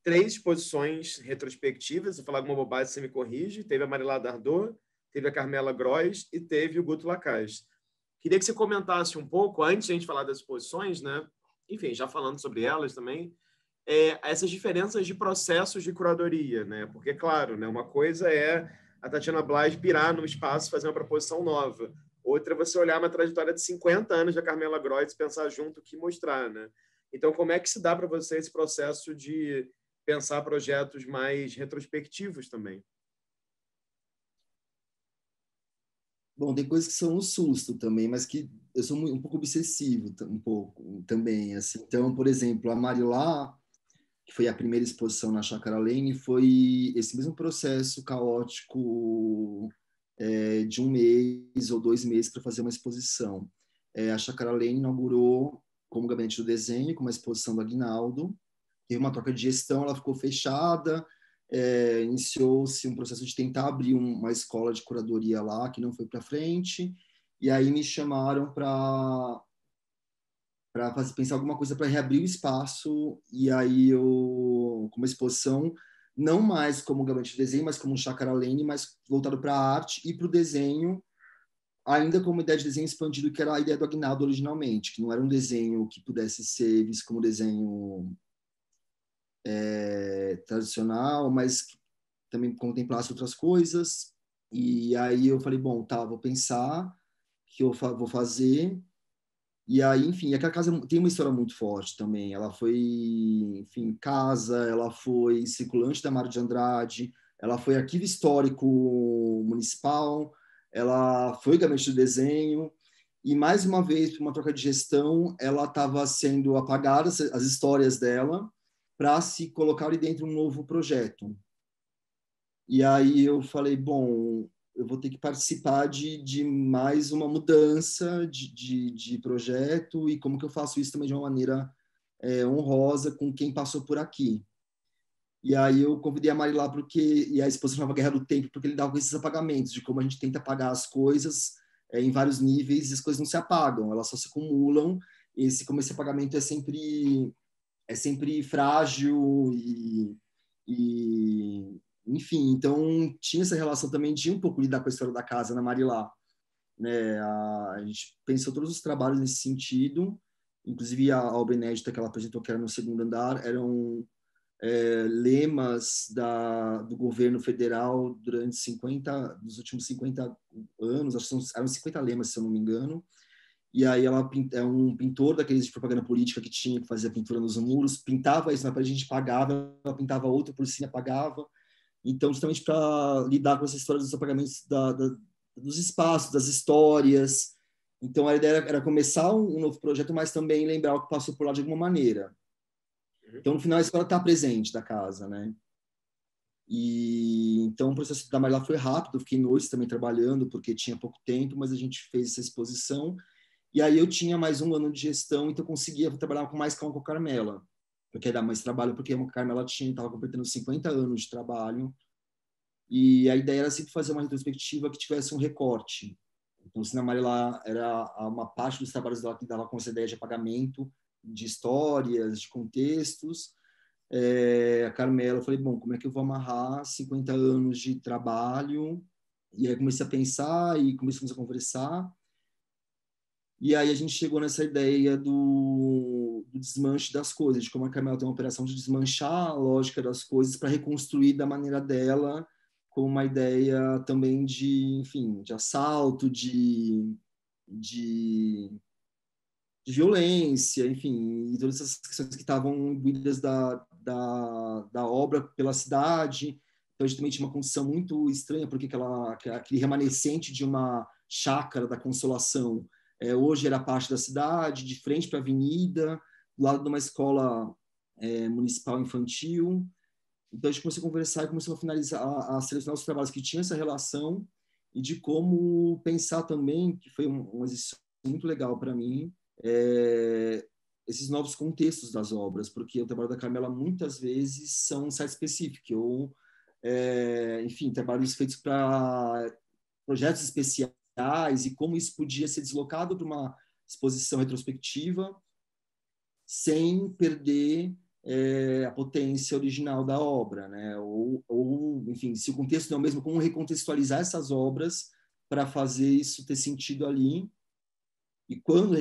três exposições retrospectivas, se eu falar alguma bobagem, você me corrige. Teve a Marilá Dardot, teve a Carmela Gross e teve o Guto Lacaz. Queria que você comentasse um pouco, antes de a gente falar das exposições, né? enfim, já falando sobre elas também, é, essas diferenças de processos de curadoria, né? Porque, é claro, né, uma coisa é a Tatiana Blas pirar no espaço fazer uma proposição nova. Outra é você olhar uma trajetória de 50 anos da Carmela Groitz, pensar junto o que mostrar, né? Então, como é que se dá para você esse processo de pensar projetos mais retrospectivos também? Bom, tem coisas que são um susto também, mas que eu sou um pouco obsessivo um pouco também. Assim. Então, por exemplo, a Marilá, que foi a primeira exposição na Chácara Lane, foi esse mesmo processo caótico é, de um mês ou dois meses para fazer uma exposição. É, a Chácara Lane inaugurou como gabinete do desenho, com uma exposição do Aguinaldo, teve uma troca de gestão, ela ficou fechada, é, iniciou-se um processo de tentar abrir uma escola de curadoria lá, que não foi para frente, e aí me chamaram para para pensar alguma coisa para reabrir o espaço e aí eu com uma exposição não mais como gabinete de desenho, mas como um chácara lane, mas voltado para a arte e para o desenho, ainda como ideia de desenho expandido, que era a ideia do Agnaldo originalmente, que não era um desenho que pudesse ser visto como desenho é, tradicional, mas que também contemplasse outras coisas. E aí eu falei, bom, tá, vou pensar que eu fa vou fazer e aí, enfim, aquela casa é tem uma história muito forte também. Ela foi, enfim, casa, ela foi circulante da Mário de Andrade, ela foi arquivo histórico municipal, ela foi gabinete de desenho, e mais uma vez, por uma troca de gestão, ela estava sendo apagada, as histórias dela, para se colocar ali dentro um novo projeto. E aí eu falei, bom, eu vou ter que participar de, de mais uma mudança de, de, de, projeto e como que eu faço isso também de uma maneira é, honrosa com quem passou por aqui. E aí eu convidei a Mari lá porque e a exposição chamava Guerra do Tempo porque ele dava com esses apagamentos de como a gente tenta apagar as coisas é, em vários níveis e as coisas não se apagam, elas só se acumulam. Esse como esse apagamento é sempre é sempre frágil e, e enfim, então tinha essa relação também de um pouco lidar com a história da casa na Marilá. Né? A, a, gente pensou todos os trabalhos nesse sentido, inclusive a obra inédita que ela apresentou, que era no segundo andar, eram é, lemas da, do governo federal durante 50, dos últimos 50 anos, acho que eram 50 lemas, se eu não me engano, e aí ela é um pintor daqueles de propaganda política que tinha que fazer pintura nos muros, pintava isso na parede, a gente pagava, ela pintava outro por cima, pagava. Então, justamente para lidar com essa história dos apagamentos da, da, dos espaços, das histórias. Então, a ideia era, era começar um, um, novo projeto, mas também lembrar o que passou por lá de alguma maneira. Uhum. Então, no final, a história está presente da casa, né? E então o processo da Maria foi rápido, fiquei noites também trabalhando porque tinha pouco tempo, mas a gente fez essa exposição. E aí eu tinha mais um ano de gestão, então conseguia trabalhar com mais calma com a Carmela porque dá mais trabalho, porque a Carmela tinha estava completando 50 anos de trabalho, e a ideia era sempre fazer uma retrospectiva que tivesse um recorte. Então, o Cine Amarela era uma parte dos trabalhos dela que dava com essa ideia de apagamento, de histórias, de contextos. É, a Carmela, eu falei, bom, como é que eu vou amarrar 50 anos de trabalho? E aí comecei a pensar e começamos a conversar. E aí a gente chegou nessa ideia do, do desmanche das coisas, de como a Camila tem uma operação de desmanchar a lógica das coisas para reconstruir da maneira dela, com uma ideia também de, enfim, de assalto, de, de, de violência, enfim, e todas essas questões que estavam imbuídas da, da, da obra pela cidade. Então, a gente também tinha uma condição muito estranha, porque aquela, aquele remanescente de uma chácara da consolação é, hoje era parte da cidade, de frente para a avenida, do lado de uma escola é, municipal infantil. Então a gente começou a conversar e começou a finalizar, a, a selecionar os trabalhos que tinham essa relação e de como pensar também, que foi um, um exercício muito legal para mim, é, esses novos contextos das obras, porque o trabalho da Carmela muitas vezes são site específico, ou, é, enfim, trabalhos feitos para projetos especiais e como isso podia ser deslocado para uma exposição retrospectiva sem perder é, a potência original da obra, né? Ou, ou, enfim, se o contexto não é o mesmo, como recontextualizar essas obras para fazer isso ter sentido ali e quando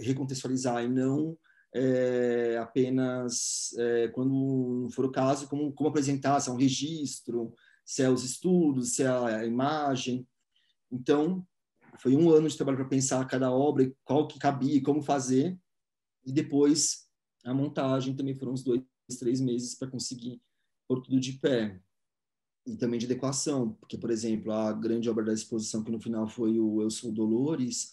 recontextualizar e não é, apenas é, quando for o caso, como, como apresentar, se é um registro, se é os estudos, se é a imagem, então, foi um ano de trabalho para pensar cada obra, qual que cabia, como fazer, e depois a montagem também foram uns dois, três meses para conseguir pôr tudo de pé. E também de adequação, porque, por exemplo, a grande obra da exposição, que no final foi o Eu Sou Dolores,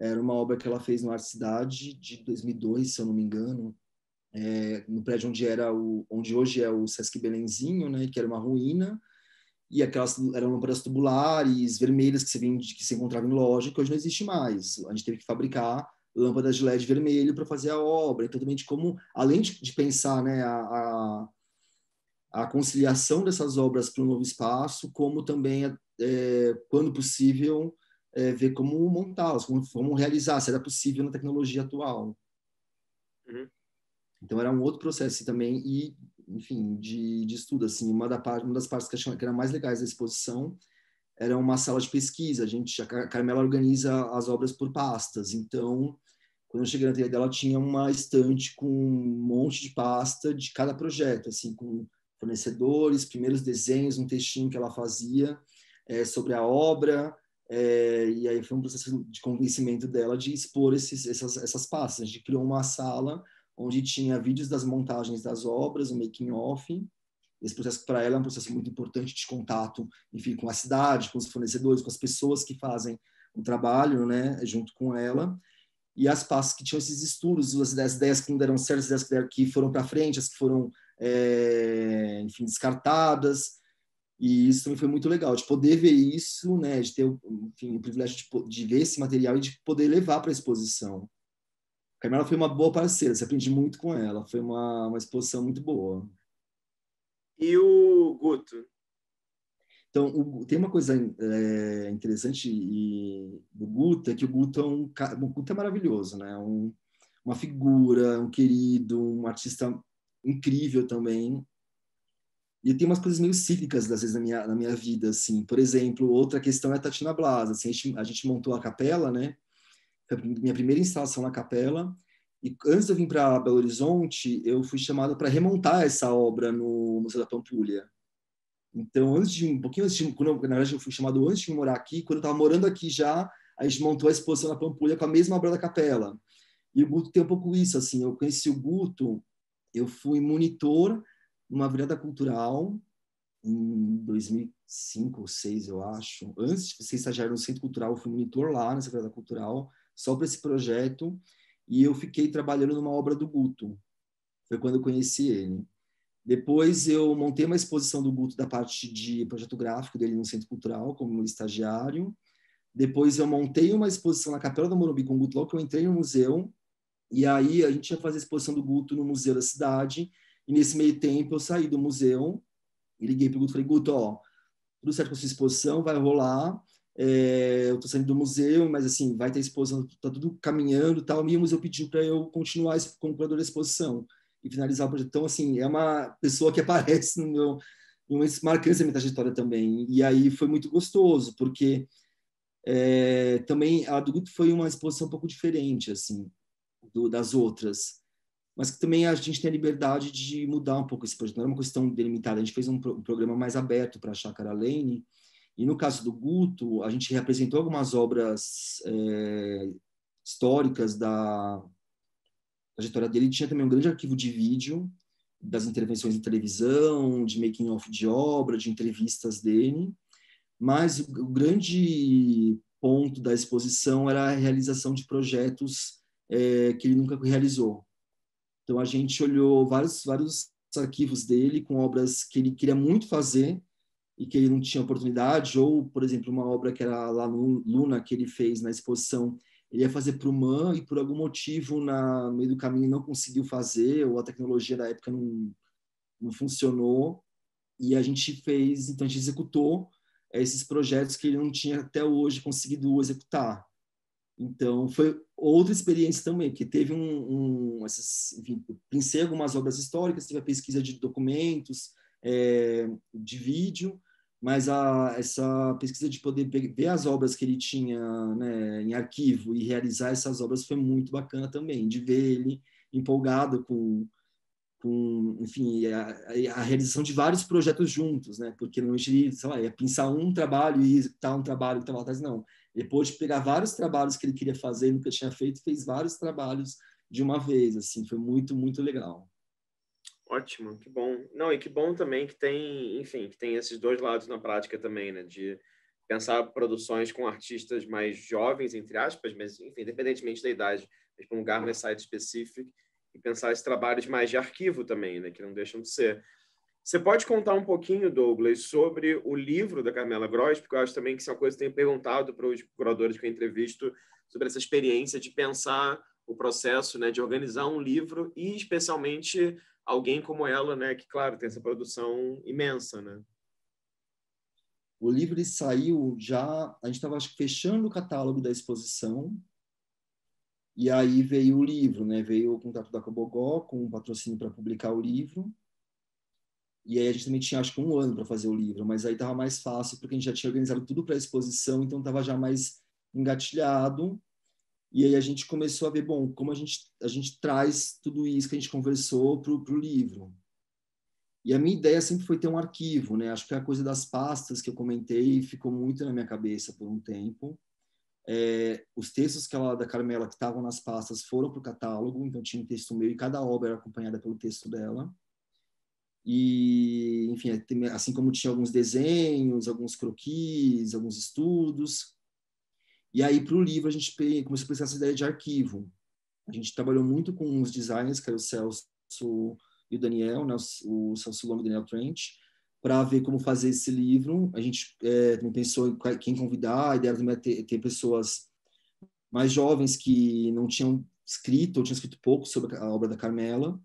era uma obra que ela fez no Arte Cidade de 2002, se eu não me engano, é, no prédio onde era o, onde hoje é o Sesc Belenzinho, né, que era uma ruína, e aquelas eram lâmpadas tubulares, vermelhas, que se, vende, que se encontrava em loja, que hoje não existe mais. A gente teve que fabricar lâmpadas de LED vermelho para fazer a obra. Então, também de como, além de, de pensar né, a, a, a, conciliação dessas obras para um novo espaço, como também, é, quando possível, é, ver como montá-las, como, como realizar, se era possível na tecnologia atual. Uhum. Então, era um outro processo também, e enfim, de, de estudo. Assim, uma, da, uma das partes que, que era mais legais da exposição era uma sala de pesquisa. A gente, a Carmela organiza as obras por pastas. Então, quando eu cheguei na ateliê dela, tinha uma estante com um monte de pasta de cada projeto, assim, com fornecedores, primeiros desenhos, um textinho que ela fazia é, sobre a obra. É, e aí foi um processo de convencimento dela de expor esses, essas, essas pastas. A gente criou uma sala onde tinha vídeos das montagens das obras, o making off. Esse processo para ela é um processo muito importante de contato, enfim, com a cidade, com os fornecedores, com as pessoas que fazem o trabalho, né, junto com ela. E as pastas que tinham esses estudos, as ideias que não deram certo, as ideias que, deram, que foram para frente, as que foram, é, enfim, descartadas. E isso também foi muito legal, de poder ver isso, né, de ter enfim, o privilégio de, de ver esse material e de poder levar para a exposição. Carmela foi uma boa parceira, você aprendi muito com ela, foi uma, uma exposição muito boa. E o Guto? Então, o, tem uma coisa é, interessante e, do Guto, é que o Guto é um o Guto é maravilhoso, né? Um, uma figura, um querido, um artista incrível também. E tem umas coisas meio cíclicas, às vezes, na minha, na minha vida, assim. Por exemplo, outra questão é a Tatiana Blas, assim, a gente, a gente montou a capela, né? Foi a minha primeira instalação na capela. E antes de eu vir para Belo Horizonte, eu fui chamado para remontar essa obra no Museu da Pampulha. Então, antes de um pouquinho antes de, quando, na verdade, eu fui chamado antes de morar aqui. Quando eu estava morando aqui já, a gente montou a exposição na Pampulha com a mesma obra da capela. E o Guto tem um pouco isso, assim. Eu conheci o Guto, eu fui monitor numa virada cultural em 2005 ou 2006, eu acho. Antes de ser estagiário no Centro Cultural, eu fui monitor lá nessa virada cultural só para esse projeto e eu fiquei trabalhando numa obra do Guto. Foi quando eu conheci ele. Depois eu montei uma exposição do Guto da parte de projeto gráfico dele no Centro Cultural como estagiário. Depois eu montei uma exposição na Capela do Morumbi com o Guto logo que eu entrei no museu. E aí a gente ia fazer a exposição do Guto no Museu da Cidade. E nesse meio tempo eu saí do museu e liguei para o Guto e falei, Guto, ó, tudo certo com a sua exposição, vai rolar é, eu estou saindo do museu, mas assim, vai ter exposição, está tudo caminhando tal. E o museu pediu para eu continuar como curador da exposição e finalizar o projeto. Então, assim, é uma pessoa que aparece no meu. Uma marcante minha trajetória também. E aí foi muito gostoso, porque é, também a do Guto foi uma exposição um pouco diferente, assim, do, das outras. Mas que também a gente tem a liberdade de mudar um pouco esse projeto. Não era uma questão delimitada. A gente fez um, pro, um programa mais aberto para a Chácara Lane, e no caso do Guto, a gente representou algumas obras é, históricas da trajetória dele. Tinha também um grande arquivo de vídeo das intervenções de televisão, de making-off de obra, de entrevistas dele. Mas o grande ponto da exposição era a realização de projetos é, que ele nunca realizou. Então a gente olhou vários, vários arquivos dele com obras que ele queria muito fazer e que ele não tinha oportunidade, ou, por exemplo, uma obra que era lá no Luna, que ele fez na exposição, ele ia fazer para o Man e por algum motivo na, no meio do caminho não conseguiu fazer, ou a tecnologia da época não, não funcionou, e a gente fez, então a gente executou eh, esses projetos que ele não tinha até hoje conseguido executar. Então, foi outra experiência também, que teve um... um essas, enfim, pensei algumas obras históricas, teve a pesquisa de documentos, é, de vídeo, mas a, essa pesquisa de poder ver as obras que ele tinha né, em arquivo e realizar essas obras foi muito bacana também, de ver ele empolgado com, com enfim, a, a realização de vários projetos juntos, né? Porque normalmente ele, sei lá, ia pensar um trabalho e tal um trabalho, tal atrás, não. Ele pôde pegar vários trabalhos que ele queria fazer, nunca tinha feito, fez vários trabalhos de uma vez, assim, foi muito, muito legal. Ótimo, que bom. Não, e que bom também que tem, enfim, que tem esses dois lados na prática também, né? De pensar produções com artistas mais jovens, entre aspas, mas, enfim, independentemente da idade, mas para um lugar mais site específico, e pensar esses trabalhos mais de arquivo também, né? Que não deixam de ser. Você pode contar um pouquinho, Douglas, sobre o livro da Carmela Gross, porque eu acho também que isso é uma coisa que eu tenho perguntado para os curadores que eu entrevisto sobre essa experiência de pensar o processo né, de organizar um livro e, especialmente, alguém como ela, né, que claro, tem essa produção imensa, né? O livro saiu já, a gente estava fechando o catálogo da exposição. E aí veio o livro, né? Veio o contato da Cobogó com um patrocínio para publicar o livro. E aí a gente também tinha acho que um ano para fazer o livro, mas aí estava mais fácil porque a gente já tinha organizado tudo para a exposição, então estava já mais engatilhado. E aí a gente começou a ver, bom, como a gente, a gente traz tudo isso que a gente conversou para o livro. E a minha ideia sempre foi ter um arquivo, né? Acho que a coisa das pastas que eu comentei ficou muito na minha cabeça por um tempo. É, os textos que ela, da Carmela que estavam nas pastas foram para o catálogo, então tinha um texto meu e cada obra era acompanhada pelo texto dela. E, enfim, é, assim como tinha alguns desenhos, alguns croquis, alguns estudos, e aí, para o livro, a gente começou a pensar essa ideia de arquivo. A gente trabalhou muito com os designers, que era o Celso e o Daniel, né? o Celso Longo e o Daniel Trent, para ver como fazer esse livro. A gente é, também pensou em quem convidar, a ideia também é ter, ter pessoas mais jovens que não tinham escrito, ou tinham escrito pouco sobre a obra da Carmela,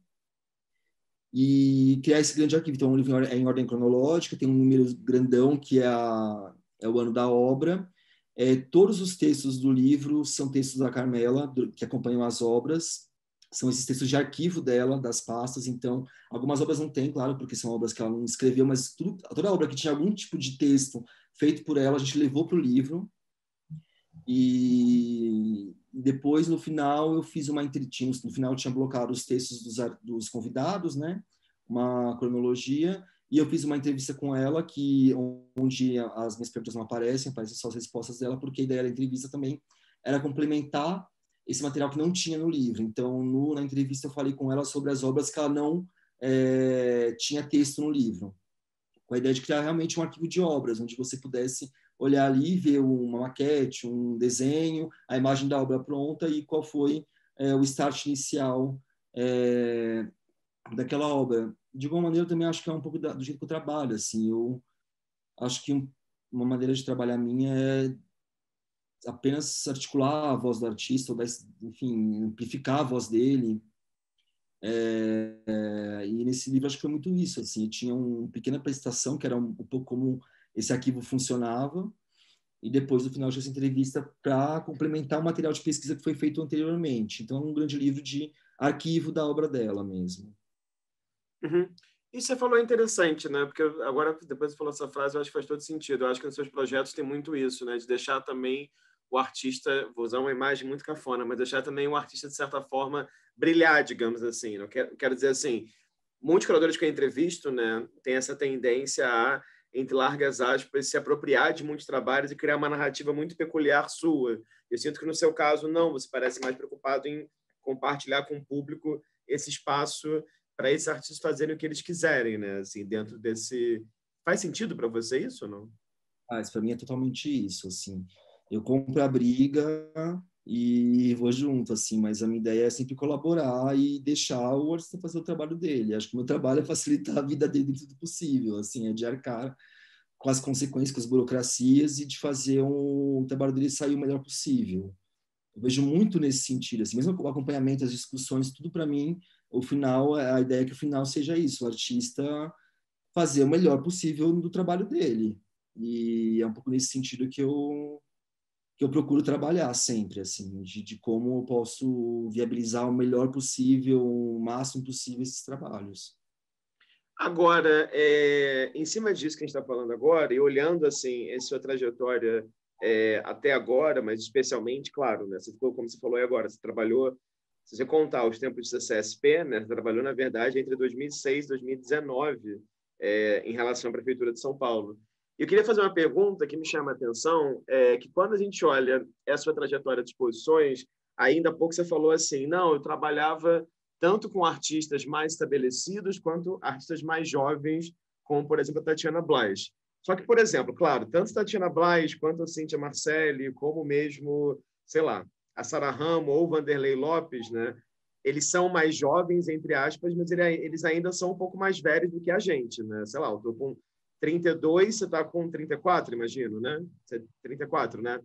e criar esse grande arquivo. Então, o livro é em ordem cronológica, tem um número grandão que é, a, é o ano da obra, é, todos os textos do livro são textos da Carmela, do, que acompanham as obras, são esses textos de arquivo dela, das pastas, então algumas obras não tem, claro, porque são obras que ela não escreveu, mas tudo, toda obra que tinha algum tipo de texto feito por ela, a gente levou para o livro, e depois, no final, eu fiz uma entretinha, no final tinha colocado os textos dos, dos convidados, né, uma cronologia, e eu fiz uma entrevista com ela, que onde as minhas perguntas não aparecem, aparecem só as respostas dela, porque a ideia da entrevista também era complementar esse material que não tinha no livro. Então, no, na entrevista, eu falei com ela sobre as obras que ela não é, tinha texto no livro, com a ideia de criar realmente um arquivo de obras, onde você pudesse olhar ali e ver uma maquete, um desenho, a imagem da obra pronta e qual foi é, o start inicial é, daquela obra de alguma maneira eu também acho que é um pouco da, do jeito que eu trabalho, assim, eu acho que um, uma maneira de trabalhar minha é apenas articular a voz do artista, ou da, enfim, amplificar a voz dele. É, é, e nesse livro acho que foi muito isso, assim, tinha uma pequena apresentação que era um, um pouco como esse arquivo funcionava, e depois no final tinha essa entrevista para complementar o material de pesquisa que foi feito anteriormente. Então, é um grande livro de arquivo da obra dela mesmo. Uhum. E você falou interessante, né? Porque agora, depois você falou essa frase, eu acho que faz todo sentido. Eu acho que nos seus projetos tem muito isso, né? De deixar também o artista, vou usar uma imagem muito cafona, mas deixar também o artista, de certa forma, brilhar, digamos assim. Né? Eu quero, quero dizer assim, muitos curadores que eu entrevisto, né, tem essa tendência a, entre largas aspas, se apropriar de muitos trabalhos e criar uma narrativa muito peculiar sua. Eu sinto que no seu caso, não, você parece mais preocupado em compartilhar com o público esse espaço para esses artistas fazerem o que eles quiserem, né? Assim, dentro desse faz sentido para você isso ou não? Ah, para mim é totalmente isso, assim. Eu compro a briga e vou junto, assim, mas a minha ideia é sempre colaborar e deixar o artista fazer o trabalho dele. Acho que o meu trabalho é facilitar a vida dele dentro do possível, assim, é de arcar com as consequências, com as burocracias e de fazer um, o trabalho dele sair o melhor possível. Eu vejo muito nesse sentido, assim, mesmo o acompanhamento, as discussões, tudo para mim o final, a ideia é que o final seja isso, o artista fazer o melhor possível do trabalho dele. E é um pouco nesse sentido que eu que eu procuro trabalhar sempre, assim, de, de como eu posso viabilizar o melhor possível, o máximo possível esses trabalhos. Agora, é, em cima disso que a gente está falando agora, e olhando assim essa sua trajetória é, até agora, mas especialmente, claro, né? Você ficou, como você falou aí agora, você trabalhou se você contar os tempos de CCSP, né, trabalhou, na verdade, entre 2006 e 2019 é, em relação à Prefeitura de São Paulo. E Eu queria fazer uma pergunta que me chama a atenção, é que quando a gente olha essa sua trajetória de exposições, ainda há pouco você falou assim, não, eu trabalhava tanto com artistas mais estabelecidos quanto artistas mais jovens, como, por exemplo, a Tatiana Blas. Só que, por exemplo, claro, tanto Tatiana Blas quanto a Cíntia Marcelli, como mesmo, sei lá, a Sara Ramo ou Vanderlei Lopes, né? Eles são mais jovens, entre aspas, mas eles ainda são um pouco mais velhos do que a gente, né? Sei lá, eu tô com 32, você tá com 34, imagino, né? Você é 34, né?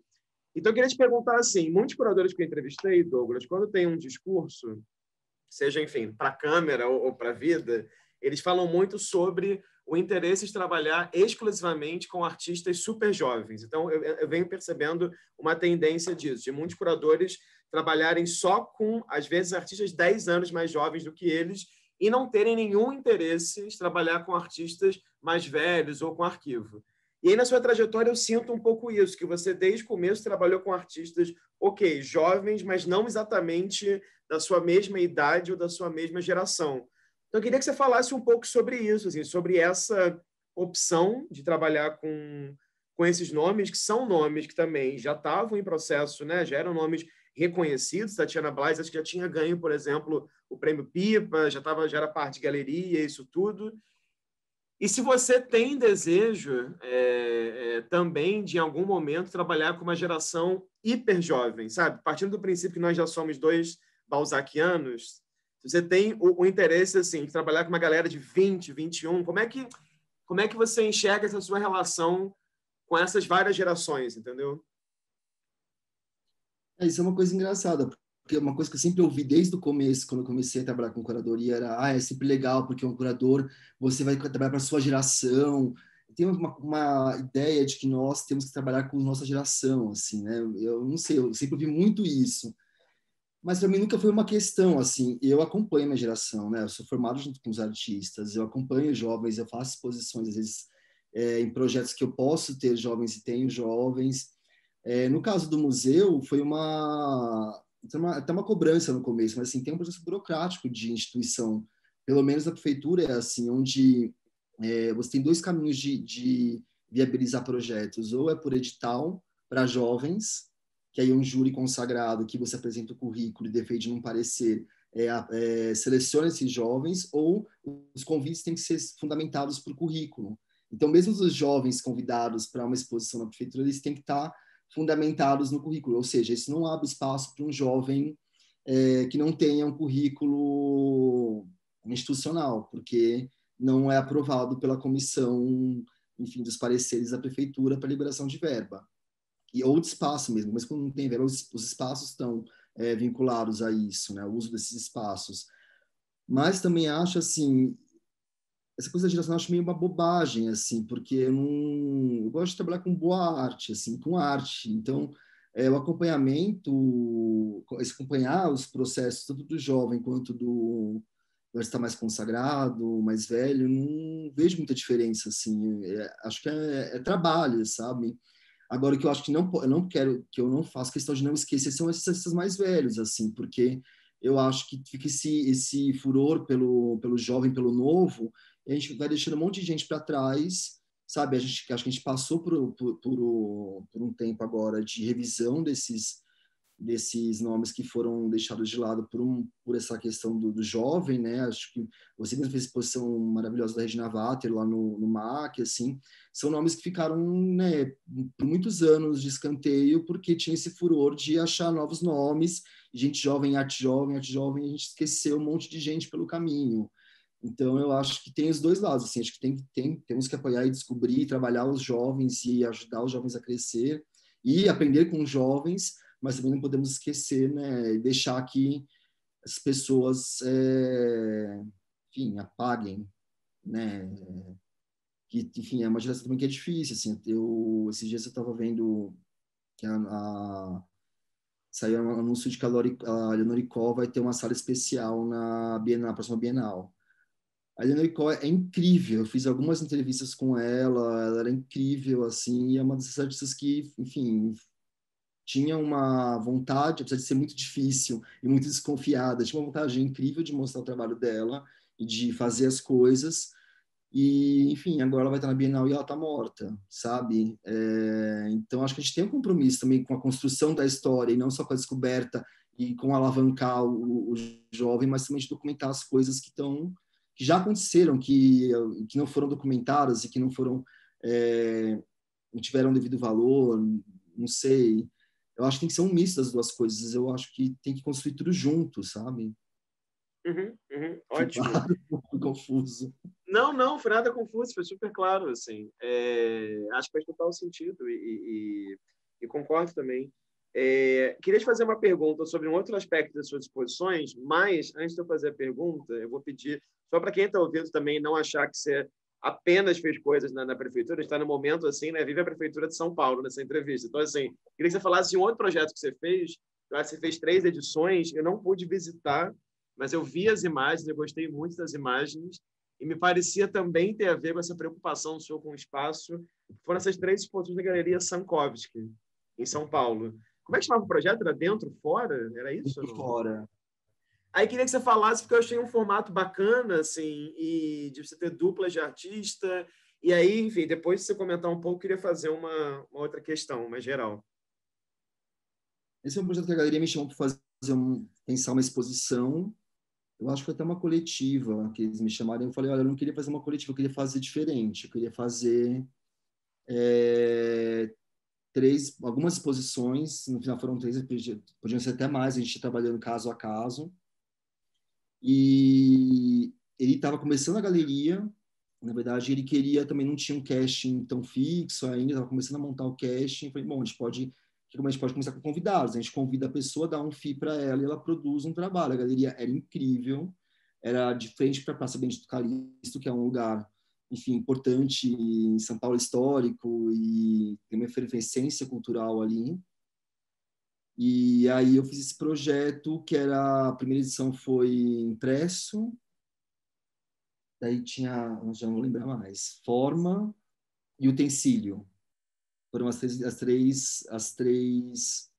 Então, eu queria te perguntar assim, muitos curadores que eu entrevistei, Douglas, quando tem um discurso, seja, enfim, para a câmera ou, ou para a vida, eles falam muito sobre o interesse de trabalhar exclusivamente com artistas super jovens. Então, eu, eu, venho percebendo uma tendência disso, de muitos curadores trabalharem só com, às vezes, artistas 10 anos mais jovens do que eles e não terem nenhum interesse em trabalhar com artistas mais velhos ou com arquivo. E aí, na sua trajetória, eu sinto um pouco isso, que você, desde o começo, trabalhou com artistas, ok, jovens, mas não exatamente da sua mesma idade ou da sua mesma geração então, eu queria que você falasse um pouco sobre isso, assim, sobre essa opção de trabalhar com, com esses nomes, que são nomes que também já estavam em processo, né? já eram nomes reconhecidos. Tatiana Blas, acho que já tinha ganho, por exemplo, o prêmio Pipa, já, tava, já era parte de galeria, isso tudo. E se você tem desejo é, é, também de, em algum momento, trabalhar com uma geração hiper jovem, sabe? Partindo do princípio que nós já somos dois balzaquianos, se você tem o, o interesse assim, de trabalhar com uma galera de 20, 21, como é que como é que você enxerga essa sua relação com essas várias gerações, entendeu? É, isso é uma coisa engraçada, porque uma coisa que eu sempre ouvi desde o começo, quando eu comecei a trabalhar com curadoria, era, ah, é sempre legal, porque um curador, você vai trabalhar para a sua geração. Tem uma, uma, ideia de que nós temos que trabalhar com nossa geração, assim, né? Eu não sei, eu sempre ouvi muito isso mas para mim nunca foi uma questão assim. Eu acompanho minha geração, né? Eu sou formado junto com os artistas, eu acompanho jovens, eu faço exposições às vezes é, em projetos que eu posso ter jovens e tenho jovens. É, no caso do museu foi uma até uma cobrança no começo, mas assim tem um processo burocrático de instituição, pelo menos na prefeitura é assim, onde é, você tem dois caminhos de, de viabilizar projetos, ou é por edital para jovens que aí é um júri consagrado, que você apresenta o currículo e defende num parecer, é, é, seleciona esses jovens, ou os convites têm que ser fundamentados por currículo. Então, mesmo os jovens convidados para uma exposição na prefeitura, eles têm que estar fundamentados no currículo, ou seja, isso não abre espaço para um jovem é, que não tenha um currículo institucional, porque não é aprovado pela comissão, enfim, dos pareceres da prefeitura para liberação de verba e, ou de espaço mesmo, mas quando não tem verba, os, os espaços estão é, vinculados a isso, né? o uso desses espaços. Mas também acho assim, essa coisa da geração acho meio uma bobagem, assim, porque eu não eu gosto de trabalhar com boa arte, assim, com arte. Então, é, o acompanhamento, acompanhar os processos tanto do jovem quanto do está mais consagrado, mais velho, não vejo muita diferença assim. É, acho que é, é, trabalho, sabe? Agora, o que eu acho que não eu não quero, que eu não faço questão de não esquecer, são esses mais velhos, assim, porque eu acho que fica esse, esse furor pelo, pelo jovem, pelo novo, e a gente vai deixando um monte de gente para trás, sabe? A gente, acho que a gente passou por, por, por, por um tempo agora de revisão desses desses nomes que foram deixados de lado por, um, por essa questão do, do jovem, né? Acho que você mesmo fez exposição maravilhosa da Regina Vater lá no, no MAC, assim, são nomes que ficaram, né, por muitos anos de escanteio, porque tinha esse furor de achar novos nomes, gente jovem, arte jovem, arte jovem, a gente esqueceu um monte de gente pelo caminho. Então, eu acho que tem os dois lados, assim, acho que tem, tem, temos que apoiar e descobrir, trabalhar os jovens e ajudar os jovens a crescer e aprender com os jovens, mas também não podemos esquecer, né, e deixar que as pessoas, é, enfim, apaguem, né, que, enfim, é uma geração também que é difícil, assim, eu, esses dias eu estava vendo que a, a, saiu um anúncio de que a, Lori, a Leonoricó vai ter uma sala especial na, Bienal, na próxima Bienal, a Leonor Cohen é incrível, eu fiz algumas entrevistas com ela, ela era incrível, assim, e é uma dessas artistas que, enfim, tinha uma vontade, apesar de ser muito difícil e muito desconfiada, tinha uma vontade incrível de mostrar o trabalho dela e de fazer as coisas. E, enfim, agora ela vai estar na Bienal e ela está morta, sabe? É, então, acho que a gente tem um compromisso também com a construção da história e não só com a descoberta e com alavancar o, o jovem, mas também de documentar as coisas que estão que já aconteceram, que, que não foram documentadas e que não foram é, não tiveram devido valor, não sei eu acho que tem que ser um misto das duas coisas. Eu acho que tem que construir tudo junto, sabe? Uhum, uhum, ótimo. Claro, um confuso. Não, não, foi nada confuso, foi super claro, assim. É, acho que faz total sentido e, e, e concordo também. É, queria te fazer uma pergunta sobre um outro aspecto das suas exposições, mas antes de eu fazer a pergunta, eu vou pedir, só para quem está ouvindo também não achar que você apenas fez coisas na, na prefeitura, está no momento assim, né? Vive a prefeitura de São Paulo nessa entrevista. Então, assim, queria que você falasse de um outro projeto que você fez. Eu acho que você fez três edições. Eu não pude visitar, mas eu vi as imagens, eu gostei muito das imagens e me parecia também ter a ver com essa preocupação do senhor com o espaço. Foram essas três exposições da Galeria Sankovski, em São Paulo. Como é que chamava o projeto? Era dentro, fora? Era isso? Dentro, fora. Aí queria que você falasse, porque eu achei um formato bacana, assim, e de você ter duplas de artista. E aí, enfim, depois de você comentar um pouco, queria fazer uma, uma outra questão, mais geral. Esse é um projeto que a galeria me chamou para fazer um, pensar uma exposição. Eu acho que foi até uma coletiva que eles me chamaram. Eu falei, olha, eu não queria fazer uma coletiva, eu queria fazer diferente. Eu queria fazer é, três, algumas exposições. No final foram três, podiam ser até mais. A gente trabalhando caso a caso. E ele estava começando a galeria, na verdade ele queria também não tinha um casting tão fixo ainda, estava começando a montar o casting, falei, bom, a gente pode a gente pode começar com convidados, a gente convida a pessoa, dá um FII para ela e ela produz um trabalho. A galeria era incrível, era de frente para a Praça Benedito Calixto, que é um lugar, enfim, importante em São Paulo histórico e tem uma efervescência cultural ali. E aí eu fiz esse projeto que era a primeira edição foi impresso, daí tinha, já não vou lembrar mais, forma e utensílio. Foram as três, as três, as três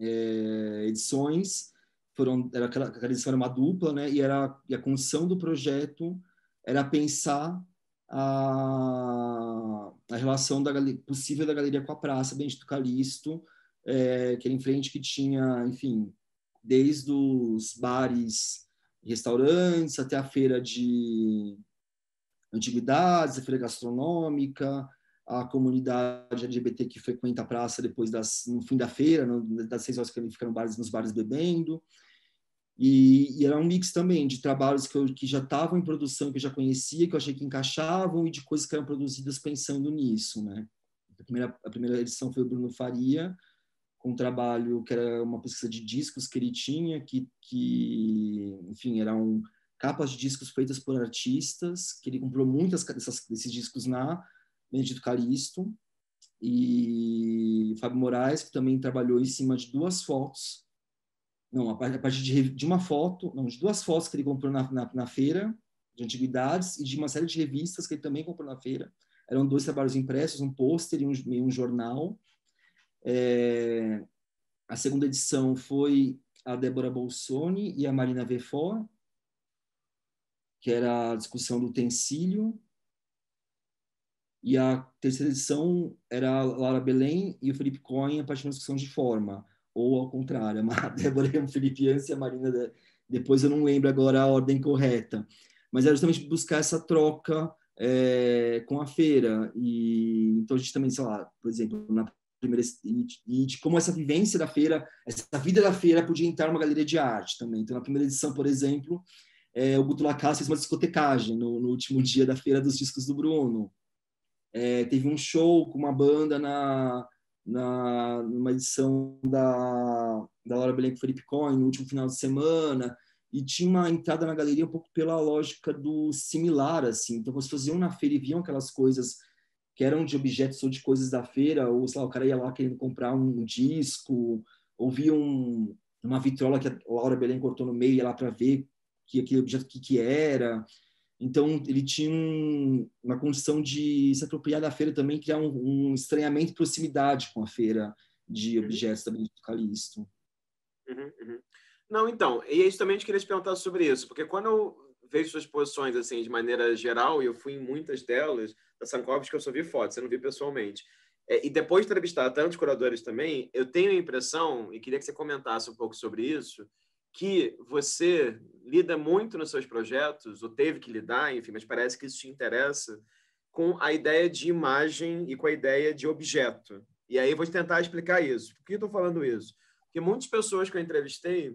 é, edições. Foram, era aquela, aquela edição era uma dupla, né? E, era, e a condição do projeto era pensar a, a relação da, possível da galeria com a praça do Calixto é, em frente que tinha, enfim, desde os bares, restaurantes, até a feira de antiguidades, a feira gastronômica, a comunidade LGBT que frequenta a praça depois das, no fim da feira, das seis horas que ficaram bares, nos bares bebendo. E, e, era um mix também de trabalhos que, eu, que já estavam em produção, que eu já conhecia, que eu achei que encaixavam, e de coisas que eram produzidas pensando nisso, né? A primeira, a primeira edição foi o Bruno Faria, com um trabalho que era uma pesquisa de discos que ele tinha, que, que enfim, eram capas de discos feitas por artistas, que ele comprou muitas dessas, desses discos na Benedito Calixto, e Fábio Moraes, que também trabalhou em cima de duas fotos, não, a partir de, de uma foto, não, de duas fotos que ele comprou na, na, na feira de antiguidades e de uma série de revistas que ele também comprou na feira. Eram dois trabalhos impressos, um pôster e um, e um jornal é, a segunda edição foi a Débora Bolsoni e a Marina Vefor, que era a discussão do utensílio. E a terceira edição era a Lara Belém e o Felipe Cohen, a partir da discussão de forma, ou ao contrário, a Débora e o Felipe Anse e a Marina. De... Depois eu não lembro agora a ordem correta, mas era justamente buscar essa troca é, com a feira. E então a gente também, sei lá, por exemplo, na e de como essa vivência da feira, essa vida da feira podia entrar numa galeria de arte também. Então, na primeira edição, por exemplo, é, o Butulacás fez uma discotecagem no, no, último dia da feira dos discos do Bruno. É, teve um show com uma banda na, na numa edição da, da Laura Belenco Felipe Coin no último final de semana e tinha uma entrada na galeria um pouco pela lógica do similar assim então vocês faziam na feira e viam aquelas coisas que eram de objetos ou de coisas da feira, ou sei lá, o cara ia lá querendo comprar um disco, ouvia um, uma vitrola que a Laura Belém cortou no meio, ia lá para ver que aquele objeto que, que era. Então, ele tinha um, uma condição de se apropriar da feira também, criar um, um estranhamento e proximidade com a feira de uhum. objetos também do Calixto. Uhum, uhum. Não, então, e aí justamente queria te perguntar sobre isso, porque quando eu vejo suas posições assim de maneira geral e eu fui em muitas delas da que eu só vi fotos, eu não vi pessoalmente. É, e depois de entrevistar tantos curadores também, eu tenho a impressão e queria que você comentasse um pouco sobre isso, que você lida muito nos seus projetos ou teve que lidar, enfim, mas parece que isso te interessa com a ideia de imagem e com a ideia de objeto. E aí eu vou tentar explicar isso. Por que eu estou falando isso? Porque muitas pessoas que eu entrevistei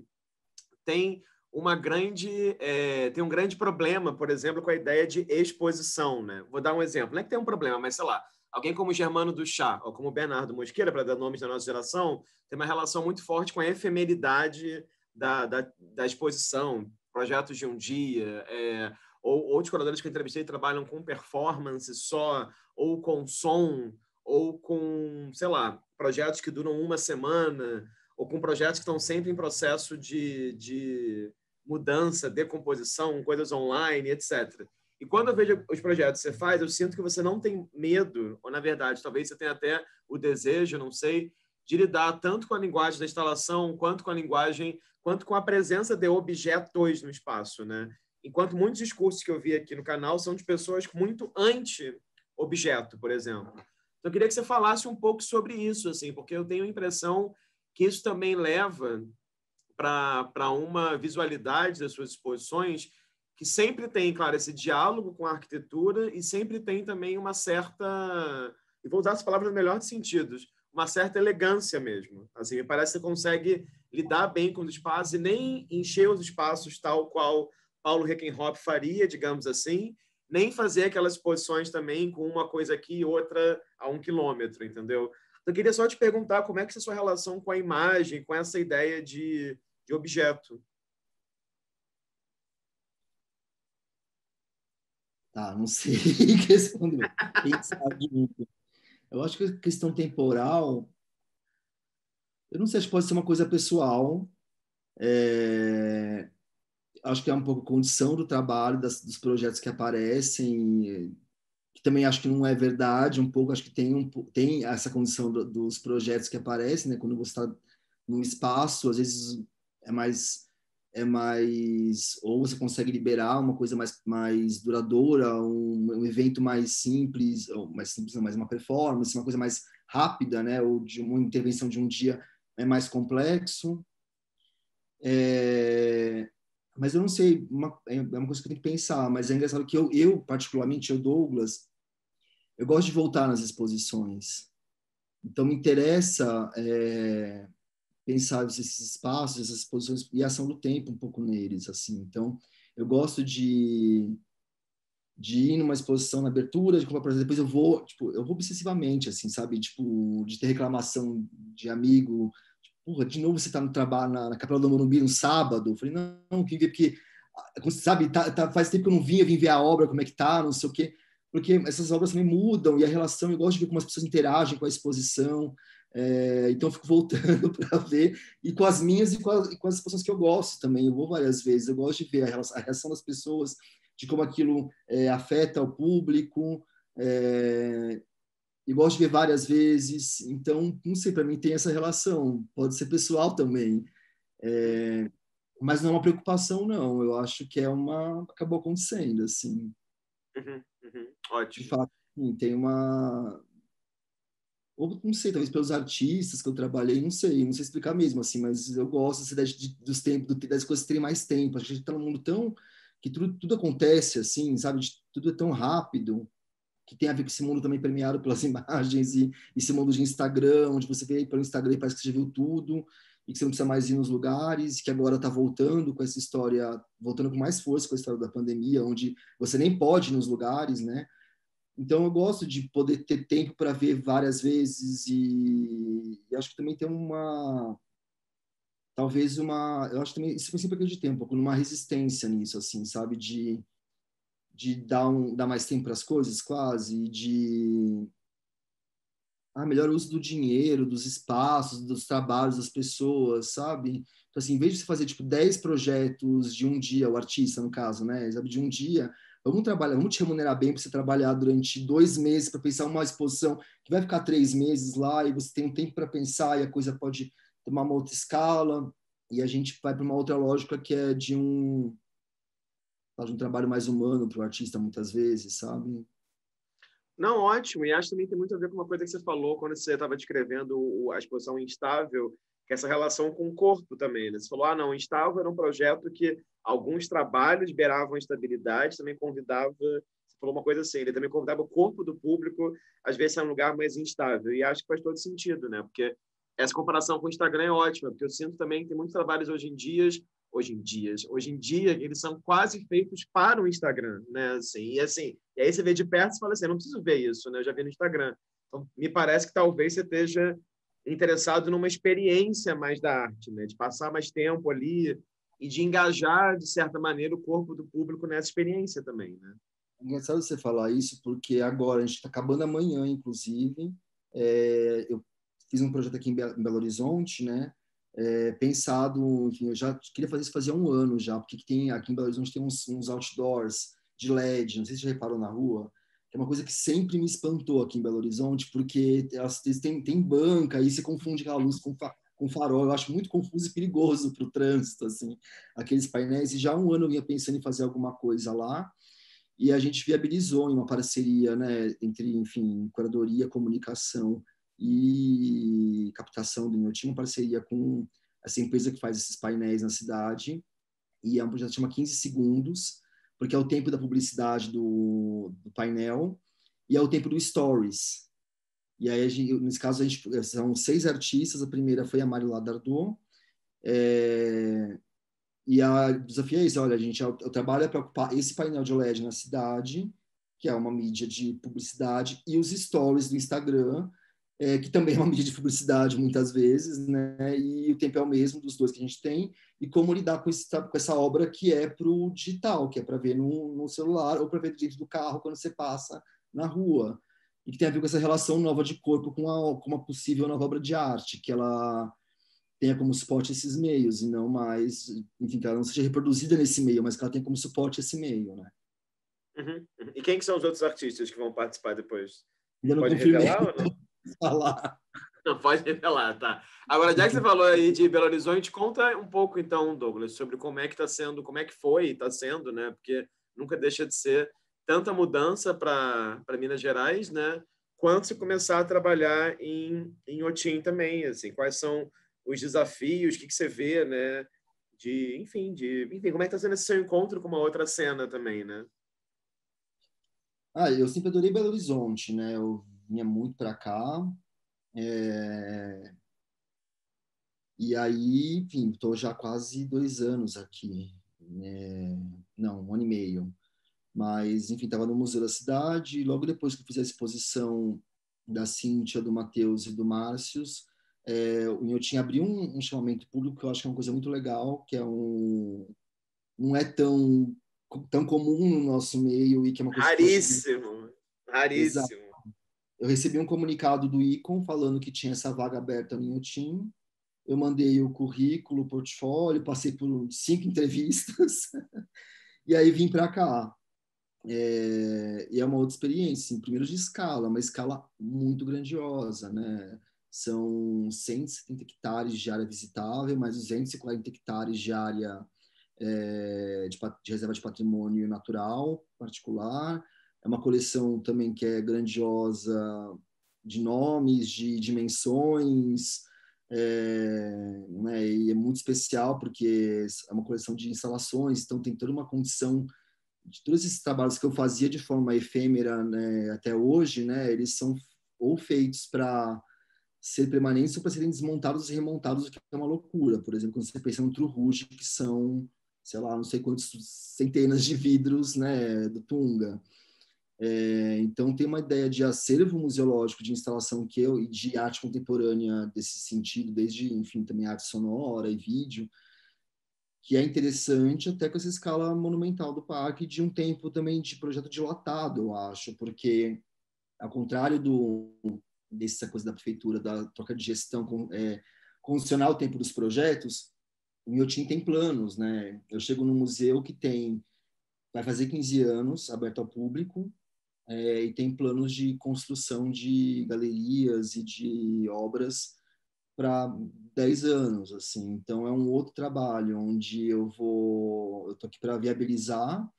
têm uma grande é, tem um grande problema, por exemplo, com a ideia de exposição, né? Vou dar um exemplo. Não é que tem um problema, mas sei lá, alguém como Germano do Chá ou como Bernardo Mosqueira, para dar nomes da nossa geração, tem uma relação muito forte com a efemeridade da, da, da exposição, projetos de um dia, é, ou outros curadores que eu entrevistei trabalham com performance só, ou com som, ou com, sei lá, projetos que duram uma semana, ou com projetos que estão sempre em processo de, de mudança, decomposição, coisas online, etc. E quando eu vejo os projetos que você faz, eu sinto que você não tem medo, ou na verdade, talvez você tenha até o desejo, não sei, de lidar tanto com a linguagem da instalação, quanto com a linguagem, quanto com a presença de objetos no espaço, né? Enquanto muitos discursos que eu vi aqui no canal são de pessoas muito anti-objeto, por exemplo. Então, eu queria que você falasse um pouco sobre isso, assim, porque eu tenho a impressão que isso também leva para uma visualidade das suas exposições que sempre tem, claro, esse diálogo com a arquitetura e sempre tem também uma certa, e vou usar as palavras no melhor de sentidos, uma certa elegância mesmo. Assim, me parece que você consegue lidar bem com os espaços e nem encher os espaços tal qual Paulo Reckenhoff faria, digamos assim, nem fazer aquelas exposições também com uma coisa aqui e outra a um quilômetro, entendeu? Então, eu queria só te perguntar como é que é a sua relação com a imagem, com essa ideia de de objeto. Tá, não sei responder. Eu acho que a questão temporal. Eu não sei, acho que pode ser uma coisa pessoal. É, acho que é um pouco condição do trabalho, das, dos projetos que aparecem, que também acho que não é verdade, um pouco, acho que tem, um, tem essa condição do, dos projetos que aparecem, né? Quando você está num espaço, às vezes é mais é mais ou você consegue liberar uma coisa mais mais duradoura, um, um evento mais simples, ou mais simples, não, mais uma performance, uma coisa mais rápida, né, ou de uma intervenção de um dia é mais complexo. É, mas eu não sei, uma, é, é uma coisa que eu tenho que pensar, mas é engraçado que eu, eu particularmente, eu, Douglas, eu gosto de voltar nas exposições. Então, me interessa é, pensar esses espaços, essas exposições e a ação do tempo um pouco neles, assim. Então, eu gosto de de ir numa exposição na abertura, de comprar depois eu vou, tipo, eu vou obsessivamente, assim, sabe? Tipo, de ter reclamação de amigo, tipo, porra, de novo você tá no trabalho, na, na Capela do Morumbi no sábado? Eu falei, não, não que porque, ah, sabe, tá, tá, faz tempo que eu não vinha, vim ver a obra, como é que tá, não sei o quê, porque essas obras também mudam, e a relação, eu gosto de ver como as pessoas interagem com a exposição, é, então, eu fico voltando para ver, e com as minhas e com, a, e com, as pessoas que eu gosto também. Eu vou várias vezes, eu gosto de ver a, a reação das pessoas, de como aquilo é, afeta o público. É, eu gosto de ver várias vezes, então, não sei, para mim tem essa relação. Pode ser pessoal também. É, mas não é uma preocupação, não. Eu acho que é uma. Acabou acontecendo, assim. Uhum, uhum, ótimo. De fato, tem uma ou não sei, talvez pelos artistas que eu trabalhei, não sei, não sei explicar mesmo, assim, mas eu gosto dessa ideia de, dos tempos, das coisas terem mais tempo. A gente está num mundo tão que tudo, tudo acontece, assim, sabe? De, tudo é tão rápido, que tem a ver com esse mundo também permeado pelas imagens e, esse mundo de Instagram, onde você vê pelo Instagram e parece que você viu tudo e que você não precisa mais ir nos lugares, que agora está voltando com essa história, voltando com mais força com a história da pandemia, onde você nem pode ir nos lugares, né? Então eu gosto de poder ter tempo para ver várias vezes e, e, acho que também tem uma talvez uma, eu acho também isso foi sempre de tempo, uma resistência nisso assim, sabe, de de dar um dar mais tempo para as coisas, quase de ah, melhor uso do dinheiro, dos espaços, dos trabalhos das pessoas, sabe? Então, assim, em vez de você fazer, tipo, 10 projetos de um dia, o artista, no caso, né? Sabe, de um dia, Vamos trabalhar, vamos te remunerar bem para você trabalhar durante dois meses para pensar uma exposição que vai ficar três meses lá e você tem um tempo para pensar e a coisa pode tomar uma outra escala e a gente vai para uma outra lógica que é de um de um trabalho mais humano para o artista muitas vezes, sabe? Não, ótimo. E acho também tem muito a ver com uma coisa que você falou quando você estava descrevendo a exposição instável, que é essa relação com o corpo também. Né? Você falou, ah, não, Instável era um projeto que alguns trabalhos beiravam estabilidade, também convidava, você falou uma coisa assim, ele também convidava o corpo do público, às vezes, a um lugar mais instável. E acho que faz todo sentido, né? Porque essa comparação com o Instagram é ótima, porque eu sinto também que tem muitos trabalhos hoje em dia, hoje em dias, hoje em dia, eles são quase feitos para o Instagram, né? Assim, e assim, e aí você vê de perto e fala assim, não preciso ver isso, né? Eu já vi no Instagram. Então, me parece que talvez você esteja interessado numa experiência mais da arte, né? de passar mais tempo ali e de engajar, de certa maneira, o corpo do público nessa experiência também. Né? É engraçado você falar isso, porque agora, a gente está acabando amanhã, inclusive. É, eu fiz um projeto aqui em Belo Horizonte, né? É, pensado, enfim, eu já queria fazer isso fazia um ano já, porque tem, aqui em Belo Horizonte tem uns, uns outdoors de LED, não sei se você já reparou na rua, que é uma coisa que sempre me espantou aqui em Belo Horizonte, porque às vezes tem, tem banca, aí se confunde a luz com, fa com farol. Eu acho muito confuso e perigoso para o trânsito, assim, aqueles painéis. E já há um ano eu vinha pensando em fazer alguma coisa lá, e a gente viabilizou em uma parceria né, entre, enfim, curadoria, comunicação e captação do tinha uma parceria com essa empresa que faz esses painéis na cidade, e é um projeto que chama 15 Segundos, porque é o tempo da publicidade do, do painel e é o tempo do stories. E aí, gente, nesse caso, a gente, são seis artistas. A primeira foi a Mari Ladardot. É, e a desafio é esse, olha, a gente, eu, eu trabalho para ocupar esse painel de LED na cidade, que é uma mídia de publicidade, e os stories do Instagram, é, que também é uma mídia de publicidade muitas vezes, né? E o tempo é o mesmo dos dois que a gente tem, e como lidar com, esse, com essa obra que é para o digital, que é para ver no, no, celular ou para ver dentro do carro quando você passa na rua, e que tem a ver com essa relação nova de corpo com, a, com uma possível nova obra de arte, que ela tenha como suporte esses meios, e não mais, enfim, que ela não seja reproduzida nesse meio, mas que ela tenha como suporte esse meio, né? Uhum. uhum. E quem que são os outros artistas que vão participar depois? Pode revelar ou não? falar. Não, pode revelar, tá. Agora, já que você falou aí de Belo Horizonte, conta um pouco então, Douglas, sobre como é que está sendo, como é que foi e está sendo, né? Porque nunca deixa de ser tanta mudança para Minas Gerais, né? Quanto se começar a trabalhar em, em Otim também, assim, quais são os desafios, o que, que você vê, né? De, enfim, de, enfim, como é que está sendo esse seu encontro com uma outra cena também, né? Ah, eu sempre adorei Belo Horizonte, né? Eu vinha muito para cá. É... E aí, enfim, estou já quase dois anos aqui. É... Não, um ano e meio. Mas, enfim, estava no Museu da Cidade. logo depois que eu fiz a exposição da Cíntia, do Matheus e do Márcio, é, tinha Inhotim um, um chamamento público que eu acho que é uma coisa muito legal, que é um... não é tão, tão comum no nosso meio e que é uma coisa... Raríssimo, raríssimo. Exato. Eu recebi um comunicado do Icon falando que tinha essa vaga aberta no Inhotim. Eu mandei o currículo, o portfólio, passei por cinco entrevistas e aí vim para cá. É, e é uma outra experiência, em assim, primeiro de escala, uma escala muito grandiosa, né? São 170 hectares de área visitável, mais 240 hectares de área é, de, de reserva de patrimônio natural particular, é uma coleção também que é grandiosa de nomes, de dimensões, é, né, e é muito especial porque é uma coleção de instalações, então tem toda uma condição de todos esses trabalhos que eu fazia de forma efêmera né, até hoje, né, eles são ou feitos para ser permanentes ou para serem desmontados e remontados, o que é uma loucura. Por exemplo, quando você pensa no True Rouge, que são, sei lá, não sei quantos centenas de vidros né, do Tunga. É, então, tem uma ideia de acervo museológico, de instalação que eu, e de arte contemporânea desse sentido, desde, enfim, também arte sonora e vídeo, que é interessante até com essa escala monumental do parque, de um tempo também de projeto dilatado, eu acho, porque, ao contrário do, dessa coisa da prefeitura, da troca de gestão com, é, condicionar o tempo dos projetos, o meu time tem planos, né? Eu chego num museu que tem vai fazer 15 anos, aberto ao público, é, e tem planos de construção de galerias e de obras para 10 anos, assim. Então é um outro trabalho onde eu vou, eu tô aqui para viabilizar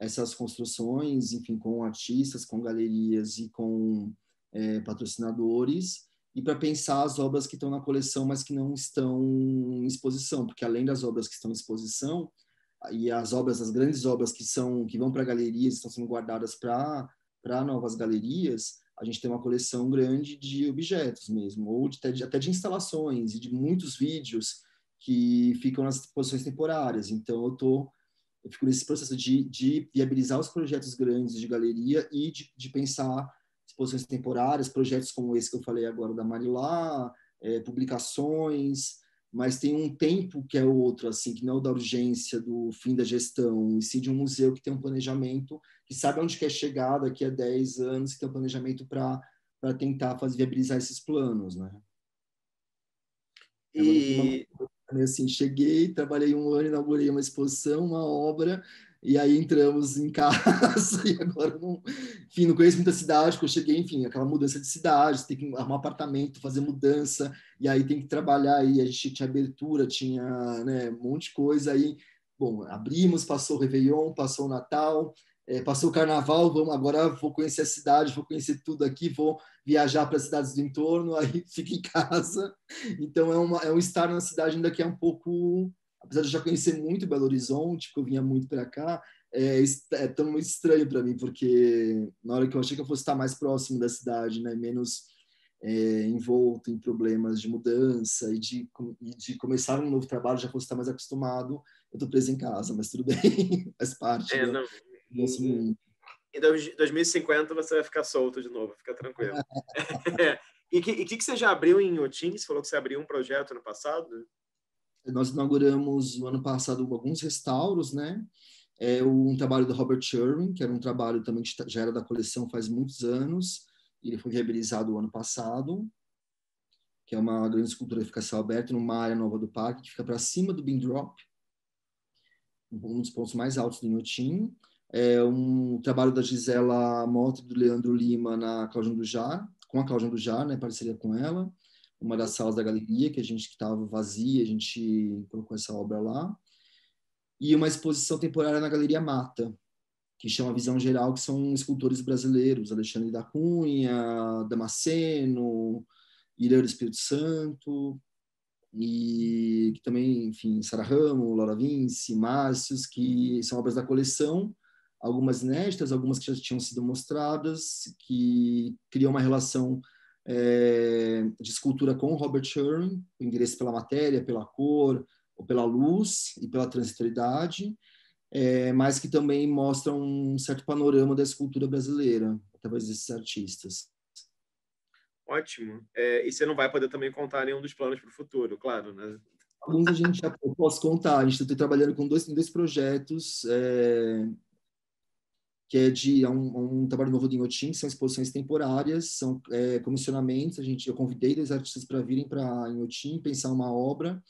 essas construções, enfim, com artistas, com galerias e com é, patrocinadores e para pensar as obras que estão na coleção, mas que não estão em exposição, porque além das obras que estão em exposição e as obras, as grandes obras que são que vão para galerias estão sendo guardadas para para novas galerias, a gente tem uma coleção grande de objetos mesmo, ou de, até de instalações e de muitos vídeos que ficam nas exposições temporárias. Então, eu tô eu fico nesse processo de, de viabilizar os projetos grandes de galeria e de, de pensar exposições temporárias, projetos como esse que eu falei agora da Marilá, é, publicações, mas tem um tempo que é outro, assim, que não é o da urgência do fim da gestão, e sim de um museu que tem um planejamento, que sabe onde quer chegar daqui a 10 anos, que tem um planejamento para tentar fazer, viabilizar esses planos, né? É e... assim, cheguei, trabalhei um ano, inaugurei uma exposição, uma obra, e aí entramos em casa e agora não, enfim, não conheço muita cidade, porque eu cheguei, enfim, aquela mudança de cidade, você tem que arrumar apartamento, fazer mudança, e aí tem que trabalhar aí, a gente tinha abertura, tinha, né, um monte de coisa aí. Bom, abrimos, passou o Réveillon, passou o Natal, é, passou o Carnaval, vamos agora vou conhecer a cidade, vou conhecer tudo aqui, vou viajar para as cidades do entorno, aí fica em casa. Então é, uma, é um estar na cidade ainda que é um pouco apesar de eu já conhecer muito Belo Horizonte, que eu vinha muito para cá, é, é, tão muito estranho para mim, porque na hora que eu achei que eu fosse estar mais próximo da cidade, né, menos é, envolto em problemas de mudança e de, e de começar um novo trabalho, já fosse estar mais acostumado, eu estou preso em casa, mas tudo bem, faz parte é, do nosso mundo. Em 2050 você vai ficar solto de novo, fica tranquilo. É, e o que, que, que, você já abriu em Otim? Você falou que você abriu um projeto no passado? Nós inauguramos no ano passado alguns restauros, né? É um trabalho do Robert Sherwin, que era um trabalho também que já era da coleção faz muitos anos, e ele foi viabilizado o ano passado, que é uma grande escultura que fica céu aberto numa área nova do parque, que fica para cima do Bean Drop, um dos pontos mais altos do Inhotim. É um trabalho da Gisela Mota do Leandro Lima na Cláudia do Jar, com a Cláudia do Jar, né, parceria com ela uma das salas da galeria que a gente estava vazia, a gente colocou essa obra lá. E uma exposição temporária na Galeria Mata, que chama Visão Geral, que são escultores brasileiros, Alexandre da Cunha, Damasceno, Irã do Espírito Santo, e que também, enfim, Sara Ramo, Laura Vince, Márcios, que são obras da coleção, algumas inéditas, algumas que já tinham sido mostradas, que criam uma relação é, de escultura com Robert Sherwin, o interesse pela matéria, pela cor, ou pela luz e pela transitoriedade, é, mas que também mostra um certo panorama da escultura brasileira, através desses artistas. Ótimo. É, e você não vai poder também contar nenhum dos planos para o futuro, claro, né? Alguns a gente já pode contar. A gente está trabalhando com dois, dois projetos eh, que é de é um, é um, trabalho novo do Inhotim, são exposições temporárias, são é, comissionamentos. A gente, eu convidei dois artistas para virem para Inhotim pensar uma obra.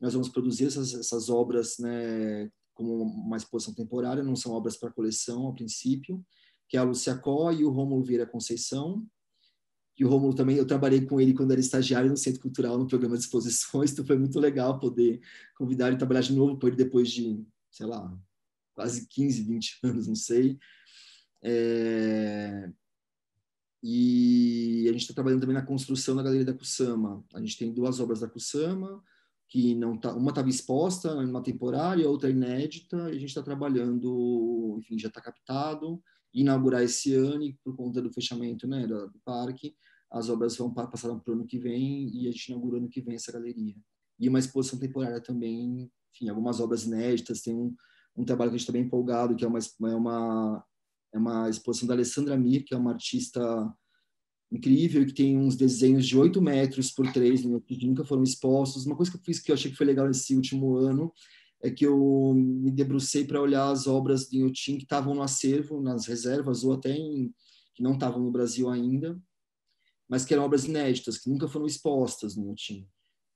Nós vamos produzir essas, essas obras né, como uma exposição temporária, não são obras para coleção a princípio, que é a Lúcia Có e o Rômulo Vieira Conceição. E o Rômulo também, eu trabalhei com ele quando era estagiário no Centro Cultural, no programa de exposições, então foi muito legal poder convidar ele a trabalhar de novo com ele depois de, sei lá, quase 15, 20 anos, não sei é... E a gente está trabalhando também na construção da galeria da Kusama. A gente tem duas obras da Kusama, que não tá, uma estava exposta uma temporária, outra inédita, e a gente está trabalhando, enfim, já está captado, inaugurar esse ano, e por conta do fechamento né, do, do parque, as obras vão passar para o ano que vem, e a gente inaugura ano que vem essa galeria. E uma exposição temporária também, enfim, algumas obras inéditas, tem um, um trabalho que a gente está bem empolgado, que é uma, é uma é uma exposição da Alessandra Mir, que é uma artista incrível, que tem uns desenhos de 8 metros por 3, né, que nunca foram expostos. Uma coisa que eu fiz que eu achei que foi legal nesse último ano é que eu me debrucei para olhar as obras de Inhotim que estavam no acervo, nas reservas, ou até em, que não estavam no Brasil ainda, mas que eram obras inéditas, que nunca foram expostas no Inhotim.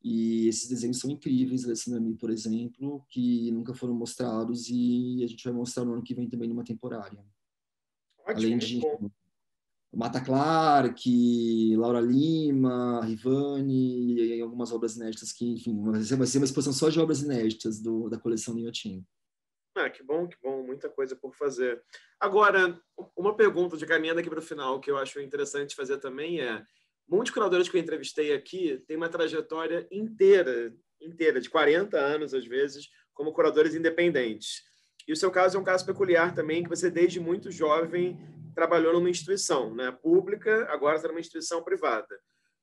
E esses desenhos são incríveis, Alessandra Mir, por exemplo, que nunca foram mostrados e a gente vai mostrar no ano que vem também numa temporária. Ótimo, Além de Mata Clark, Laura Lima, Rivani, e algumas obras inéditas que, enfim, vai ser uma exposição só de obras inéditas do, da coleção Ninhotinho. Ah, que bom, que bom, muita coisa por fazer. Agora, uma pergunta de caminhada aqui para o final que eu acho interessante fazer também é: muitos curadores que eu entrevistei aqui têm uma trajetória inteira, inteira, de 40 anos às vezes, como curadores independentes. E o seu caso é um caso peculiar também, que você, desde muito jovem, trabalhou numa instituição né, pública, agora está numa instituição privada.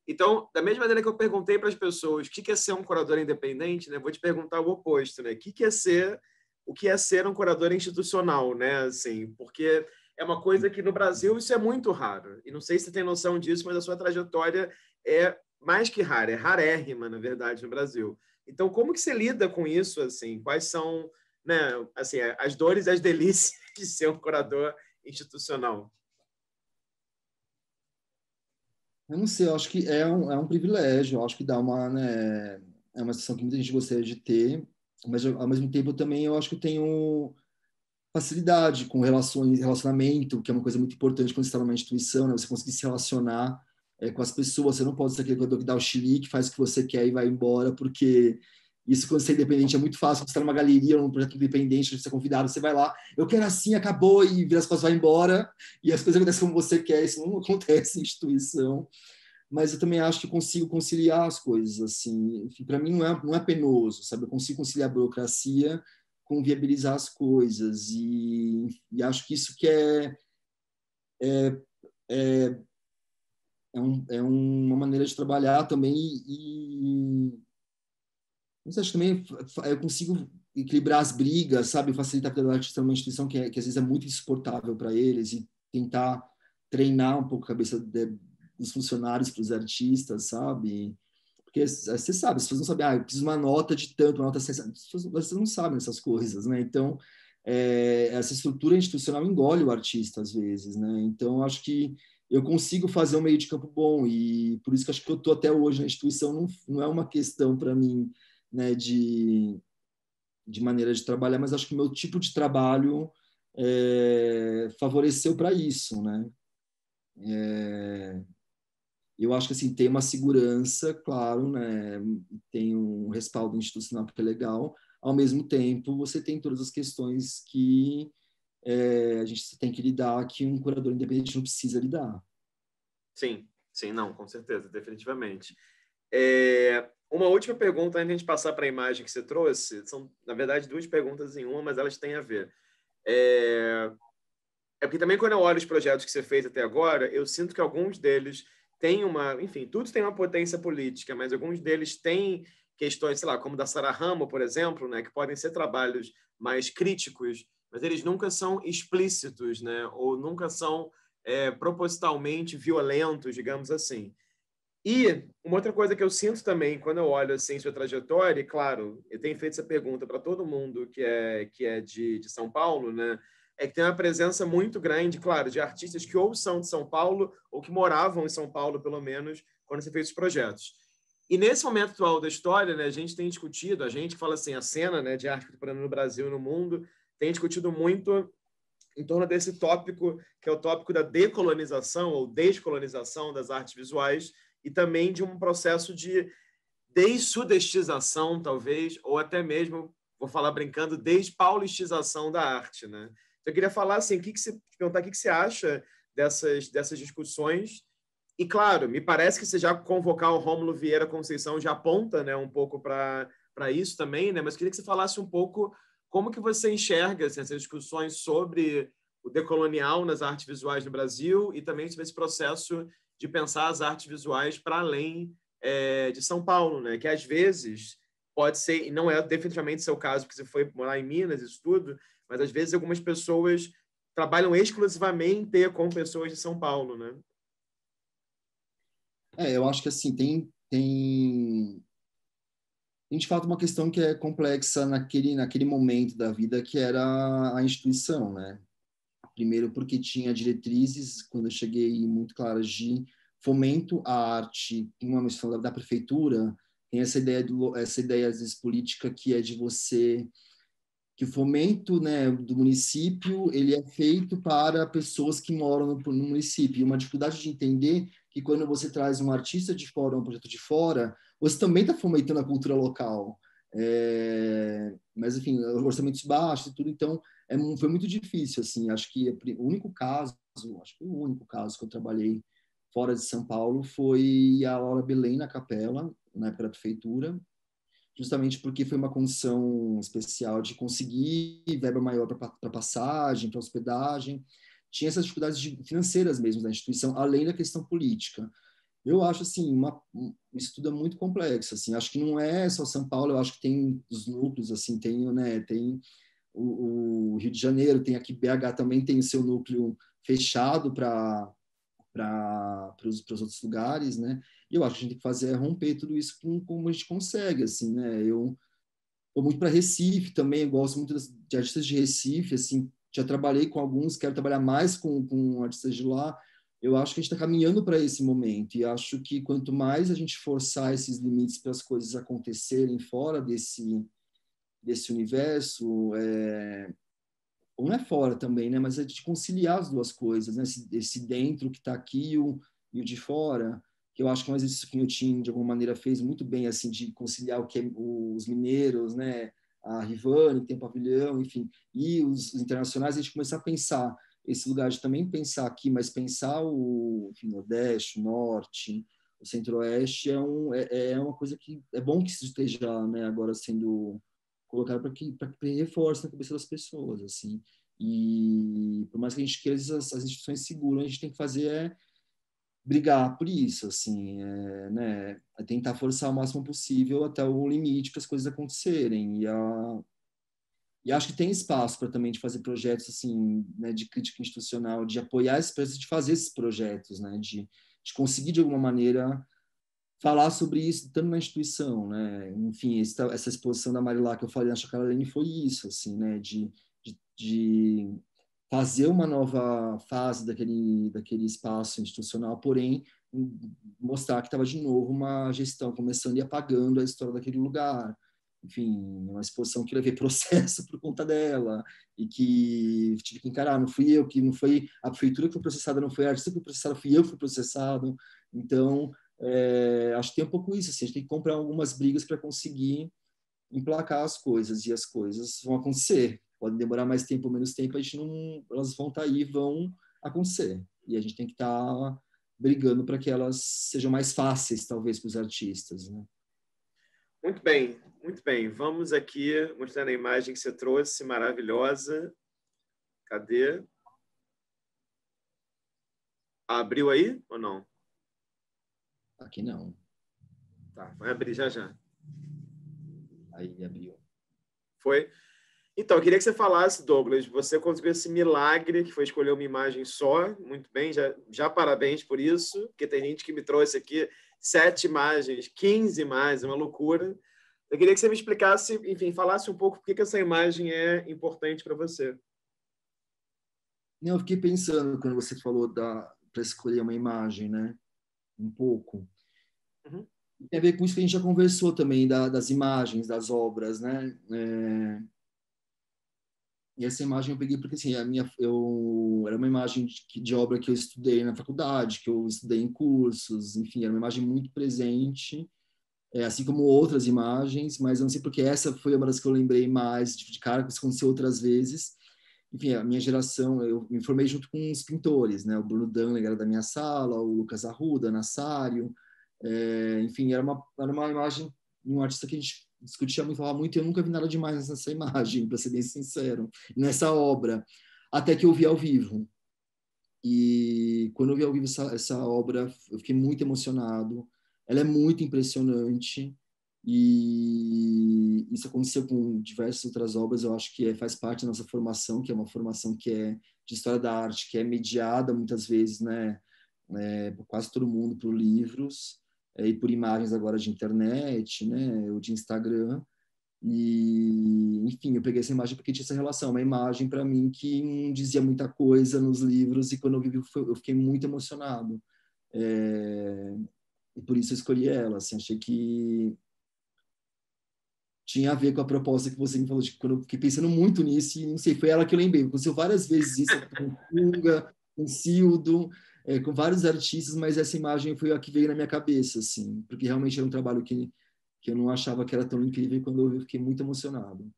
Então, da mesma maneira que eu perguntei para as pessoas o que é ser um curador independente, né, vou te perguntar o oposto, né? O que é ser, o que é ser um curador institucional, né? Assim, porque é uma coisa que no Brasil isso é muito raro. E não sei se você tem noção disso, mas a sua trajetória é mais que rara, é rarérrima, na verdade, no Brasil. Então, como que você lida com isso, assim? Quais são né, assim, é, as dores e as delícias de ser um curador institucional. Eu não sei, eu acho que é um, é um privilégio, eu acho que dá uma, né, é uma sensação que muita gente gostaria de ter, mas ao mesmo tempo também eu acho que eu tenho facilidade com relações, relacionamento, que é uma coisa muito importante quando você está numa instituição, né? você conseguir se relacionar é, com as pessoas, você não pode ser aquele que dá o que faz o que você quer e vai embora, porque isso, quando você é independente, é muito fácil. Quando você está numa galeria ou num projeto independente, você é convidado, você vai lá, eu quero assim, acabou, e vira as coisas vai embora, e as coisas acontecem como você quer. Isso não acontece em instituição. Mas eu também acho que consigo conciliar as coisas, assim. Para mim, não é, não é penoso, sabe? Eu consigo conciliar a burocracia com viabilizar as coisas. E, e acho que isso que é, é, é, é, um, é uma maneira de trabalhar também e mas acho que também eu consigo equilibrar as brigas, sabe? Facilitar o artista é uma instituição que, é, que às vezes é muito insuportável para eles e tentar treinar um pouco a cabeça de, dos funcionários para os artistas, sabe? Porque você sabe, as pessoas não sabem, ah, eu preciso uma nota de tanto, uma nota de sensação. As pessoas não sabem essas coisas, né? Então, é, essa estrutura institucional engole o artista às vezes, né? Então, acho que eu consigo fazer um meio de campo bom e por isso que acho que eu estou até hoje na instituição, não, não é uma questão para mim né, de, de maneira de trabalhar, mas acho que o meu tipo de trabalho é, favoreceu para isso, né? É, eu acho que assim tem uma segurança, claro, né? Tem um respaldo institucional que é legal. Ao mesmo tempo, você tem todas as questões que é, a gente tem que lidar que um curador independente não precisa lidar. Sim, sim, não, com certeza, definitivamente. É, uma última pergunta antes de a gente passar para a imagem que você trouxe. São, na verdade, duas perguntas em uma, mas elas têm a ver. É... é porque também quando eu olho os projetos que você fez até agora, eu sinto que alguns deles têm uma... Enfim, tudo tem uma potência política, mas alguns deles têm questões, sei lá, como da Sara Ramo, por exemplo, né, que podem ser trabalhos mais críticos, mas eles nunca são explícitos, né, ou nunca são é, propositalmente violentos, digamos assim. E uma outra coisa que eu sinto também quando eu olho assim sua trajetória, e claro, eu tenho feito essa pergunta para todo mundo que é que é de, de São Paulo, né? É que tem uma presença muito grande, claro, de artistas que ou são de São Paulo ou que moravam em São Paulo, pelo menos, quando você fez os projetos. E nesse momento atual da história, né, a gente tem discutido, a gente fala assim, a cena né, de arte contemporânea no Brasil e no mundo tem discutido muito em torno desse tópico, que é o tópico da decolonização ou descolonização das artes visuais, e também de um processo de sudestização talvez, ou até mesmo, vou falar brincando, despaulistização da arte, né? Então, eu queria falar assim, o que que você, perguntar o que, que você acha dessas, dessas discussões. E, claro, me parece que você já convocar o Rômulo Vieira Conceição já aponta né, um pouco para isso também, né? mas queria que você falasse um pouco como que você enxerga assim, essas discussões sobre o decolonial nas artes visuais no Brasil e também sobre esse processo de pensar as artes visuais para além é, de São Paulo, né? Que às vezes pode ser, e não é definitivamente seu caso, porque você foi morar em Minas, isso tudo, mas às vezes algumas pessoas trabalham exclusivamente com pessoas de São Paulo, né? É, eu acho que assim, tem, tem a gente fala de uma questão que é complexa naquele, naquele momento da vida, que era a instituição, né? Primeiro, porque tinha diretrizes, quando eu cheguei, muito claras de fomento à arte, em uma missão da, da prefeitura, tem essa ideia, do, essa ideia, às vezes, política, que é de você que o fomento né, do município ele é feito para pessoas que moram no, no município. E uma dificuldade de entender que quando você traz um artista de fora, um projeto de fora, você também está fomentando a cultura local. É, mas, enfim, orçamentos baixos e tudo. Então, é, foi muito difícil, assim. Acho que o único caso, acho que o único caso que eu trabalhei fora de São Paulo foi a Laura Belém na capela, na época da prefeitura, justamente porque foi uma condição especial de conseguir verba maior para passagem, para hospedagem. Tinha essas dificuldades financeiras mesmo da instituição, além da questão política. Eu acho, assim, uma, um estudo é muito complexo, assim, acho que não é só São Paulo, eu acho que tem os núcleos, assim, tem, né, tem o, o Rio de Janeiro, tem aqui BH também tem o seu núcleo fechado para para os outros lugares, né? E eu acho que a gente tem que fazer é romper tudo isso com, como a gente consegue, assim, né? Eu vou muito para Recife também, gosto muito de artistas de Recife, assim, já trabalhei com alguns, quero trabalhar mais com, com artistas de lá. Eu acho que a gente está caminhando para esse momento e acho que quanto mais a gente forçar esses limites para as coisas acontecerem fora desse desse universo, é, ou não é fora também, né? Mas é de conciliar as duas coisas, né? Esse, esse dentro que está aqui e o, e o de fora, que eu acho que é um exercício que o Tim, de alguma maneira, fez muito bem, assim, de conciliar o que é, os mineiros, né? A Rivani, que tem pavilhão, enfim, e os, internacionais, a gente começar a pensar esse lugar de também pensar aqui, mas pensar o enfim, Nordeste, o Norte, o Centro-Oeste é, um, é, é, uma coisa que é bom que esteja né, agora sendo colocar para que, pra que reforce na cabeça das pessoas, assim. E por mais que a gente queira, as, as instituições seguram, a gente tem que fazer é brigar por isso, assim, é, né? É tentar forçar o máximo possível até o limite para as coisas acontecerem. E, a, e acho que tem espaço para também de fazer projetos, assim, né, de crítica institucional, de apoiar esse processo, de fazer esses projetos, né? De, de conseguir, de alguma maneira, falar sobre isso tanto na instituição, né? Enfim, essa, essa exposição da Marilá que eu falei na Chacaralene foi isso, assim, né? De, de, de, fazer uma nova fase daquele, daquele espaço institucional, porém mostrar que estava de novo uma gestão começando e apagando a história daquele lugar. Enfim, uma exposição que levei processo por conta dela e que tive que encarar. Não fui eu que, não foi a prefeitura que foi processada, não foi a artista que foi processada, fui eu que fui processado. Então, é, acho que tem um pouco isso, assim, a gente tem que comprar algumas brigas para conseguir emplacar as coisas, e as coisas vão acontecer. Podem demorar mais tempo ou menos tempo, a gente não, elas vão estar tá aí, vão acontecer. E a gente tem que estar tá brigando para que elas sejam mais fáceis, talvez, para os artistas. Né? Muito bem, muito bem. Vamos aqui mostrar a imagem que você trouxe, maravilhosa. Cadê? Abriu aí ou não? Aqui não. Tá, vai abrir já já. Aí abriu. Foi. Então, eu queria que você falasse, Douglas, você conseguiu esse milagre que foi escolher uma imagem só, muito bem, já, já parabéns por isso, porque tem gente que me trouxe aqui sete imagens, quinze imagens, é uma loucura. Eu queria que você me explicasse, enfim, falasse um pouco por que, essa imagem é importante para você. Não, eu fiquei pensando quando você falou para escolher uma imagem, né? Um pouco. Uhum. Tem a ver com isso que a gente já conversou também, da, das imagens, das obras, né? É... E essa imagem eu peguei porque, assim, a minha, eu, era uma imagem de, de obra que eu estudei na faculdade, que eu estudei em cursos, enfim, era uma imagem muito presente. É, assim como outras imagens, mas eu não sei porque essa foi uma das que eu lembrei mais de, de cara, que isso aconteceu outras vezes. Enfim, a minha geração, eu me formei junto com os pintores, né? O Bruno Danner era da minha sala, o Lucas Arruda, Nassário, é, enfim, era uma, era uma imagem de um artista que a gente discutia muito, falava muito, e eu nunca vi nada demais nessa imagem, para ser bem sincero, nessa obra, até que eu vi ao vivo. E quando eu vi ao vivo essa, essa obra, eu fiquei muito emocionado. Ela é muito impressionante. E isso aconteceu com diversas outras obras, eu acho que é, faz parte da nossa formação, que é uma formação que é de história da arte, que é mediada muitas vezes, né, é, quase todo mundo por livros, é, e por imagens agora de internet, né, ou de Instagram. E, enfim, eu peguei essa imagem porque tinha essa relação, uma imagem para mim que não dizia muita coisa nos livros e quando eu vi eu fiquei muito emocionado. É, e por isso eu escolhi ela, assim, achei que tinha a ver com a proposta que você me falou, de quando eu fiquei pensando muito nisso e não sei, foi ela que eu lembrei, aconteceu várias vezes isso, com o Tunga, com o Cildo, é, com vários artistas, mas essa imagem foi a que veio na minha cabeça, assim, porque realmente era um trabalho que, que eu não achava que era tão incrível e quando eu vi fiquei muito emocionado.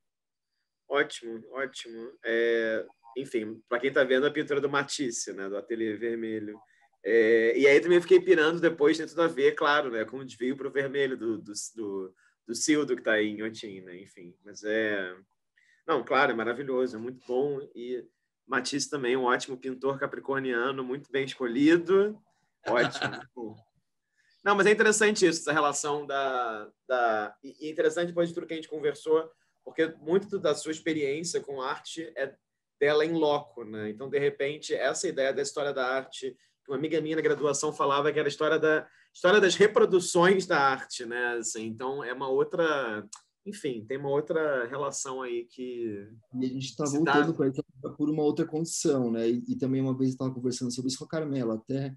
Ótimo, ótimo. É, enfim, para quem está vendo, a pintura do Matisse, né, do Ateliê Vermelho. É, e aí também fiquei pirando depois, tem tudo a ver, claro, né, com o desvio para o vermelho do, do, do, do Cildo que está aí em Otim, né, enfim. Mas é... Não, claro, é maravilhoso, é muito bom e Matisse também, um ótimo pintor capricorniano, muito bem escolhido. Ótimo. Não, mas é interessante isso, essa relação da. da... E é interessante depois de tudo que a gente conversou, porque muito da sua experiência com arte é dela em loco, né? Então, de repente, essa ideia da história da arte, que uma amiga minha na graduação falava que era a história, da, história das reproduções da arte, né? Assim, então, é uma outra enfim, tem uma outra relação aí que. E a gente está voltando dá... com essa por uma outra condição, né? E, e também uma vez eu estava conversando sobre isso com a Carmela até,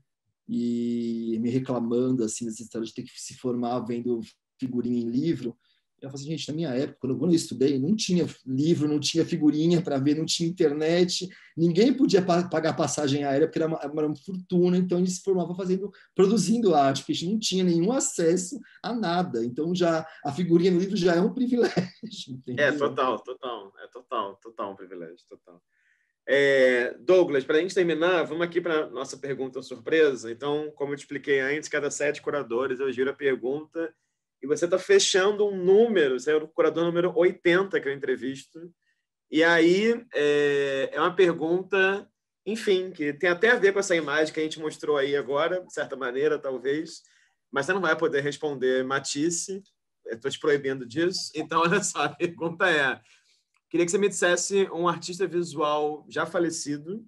e me reclamando, assim, dessa história de ter que se formar vendo figurinha em livro. Eu falei assim, gente, na minha época, quando eu estudei, não tinha livro, não tinha figurinha para ver, não tinha internet, ninguém podia pagar passagem aérea, porque era uma, era uma fortuna, então eles se formavam fazendo, produzindo arte, porque a gente não tinha nenhum acesso a nada. Então já a figurinha no livro já é um privilégio. Entendeu? É, total, total, é total, total um privilégio, total. É, Douglas, para a gente terminar, vamos aqui para nossa pergunta surpresa. Então, como eu te expliquei antes, cada sete curadores eu giro a pergunta e você está fechando um número, você é o curador número 80 que eu entrevisto, e aí é, é uma pergunta, enfim, que tem até a ver com essa imagem que a gente mostrou aí agora, de certa maneira, talvez, mas você não vai poder responder Matisse, estou te proibindo disso, então olha só, a pergunta é, queria que você me dissesse um artista visual já falecido,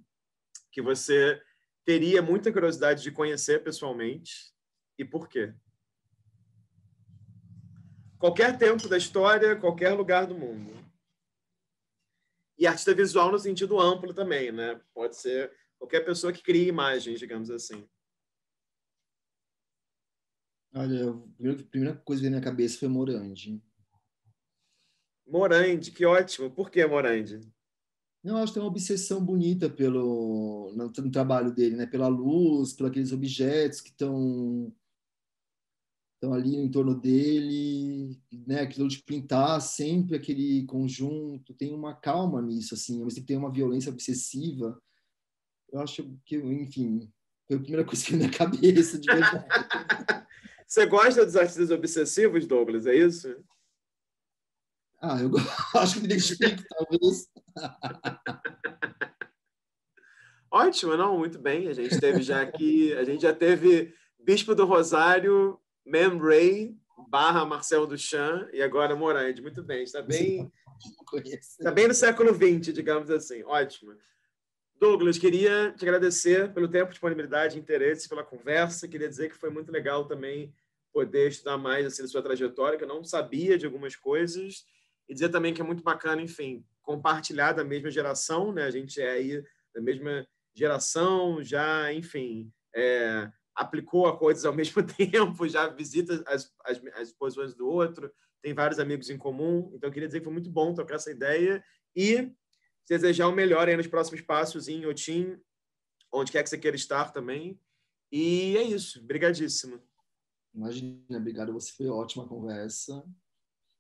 que você teria muita curiosidade de conhecer pessoalmente, e por quê? qualquer tempo da história, qualquer lugar do mundo. E artista visual no sentido amplo também, né? Pode ser qualquer pessoa que crie imagens, digamos assim. Olha, a primeira coisa que veio na minha cabeça foi Morandi. Morandi, que ótimo. Por que Morandi? Não, acho que tem uma obsessão bonita pelo no, no trabalho dele, né? Pela luz, por aqueles objetos que estão então, ali em torno dele, né, aquilo de pintar sempre aquele conjunto, tem uma calma nisso, assim, mas tem uma violência obsessiva. Eu acho que, enfim, foi a primeira coisa que veio na cabeça, de verdade. Você gosta dos artistas obsessivos, Douglas, é isso? Ah, eu acho que me identifico, talvez. Ótimo, não? Muito bem. A gente teve já aqui, a gente já teve Bispo do Rosário, Mem Ray barra Marcel Duchamp e agora Morand. Muito bem, está bem, está bem no século XX, digamos assim. Ótimo. Douglas, queria te agradecer pelo tempo, disponibilidade, interesse, pela conversa. Queria dizer que foi muito legal também poder estudar mais assim da sua trajetória, que eu não sabia de algumas coisas. E dizer também que é muito bacana, enfim, compartilhar da mesma geração, né? A gente é aí da mesma geração, já, enfim, é, aplicou a coisas ao mesmo tempo, já visita as, as, as posições do outro, tem vários amigos em comum. Então, eu queria dizer que foi muito bom trocar essa ideia e desejar o melhor aí nos próximos passos em Otim, onde quer que você queira estar também. E é isso. Obrigadíssimo. Imagina, obrigado. Você foi ótima conversa.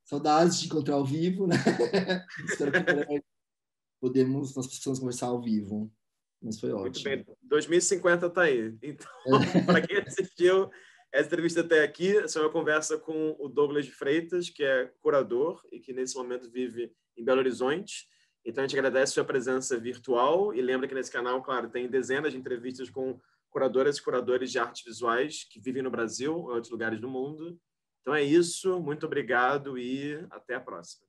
Saudades de encontrar ao vivo, né? Espero que podemos, nós possamos conversar ao vivo. Mas foi ótimo. Muito bem. 2050 tá aí. Então, para quem assistiu essa entrevista até aqui, essa é uma conversa com o Douglas Freitas, que é curador e que nesse momento vive em Belo Horizonte. Então, a gente agradece a sua presença virtual e lembra que nesse canal, claro, tem dezenas de entrevistas com curadoras e curadores de artes visuais que vivem no Brasil ou em outros lugares do mundo. Então é isso, muito obrigado e até a próxima.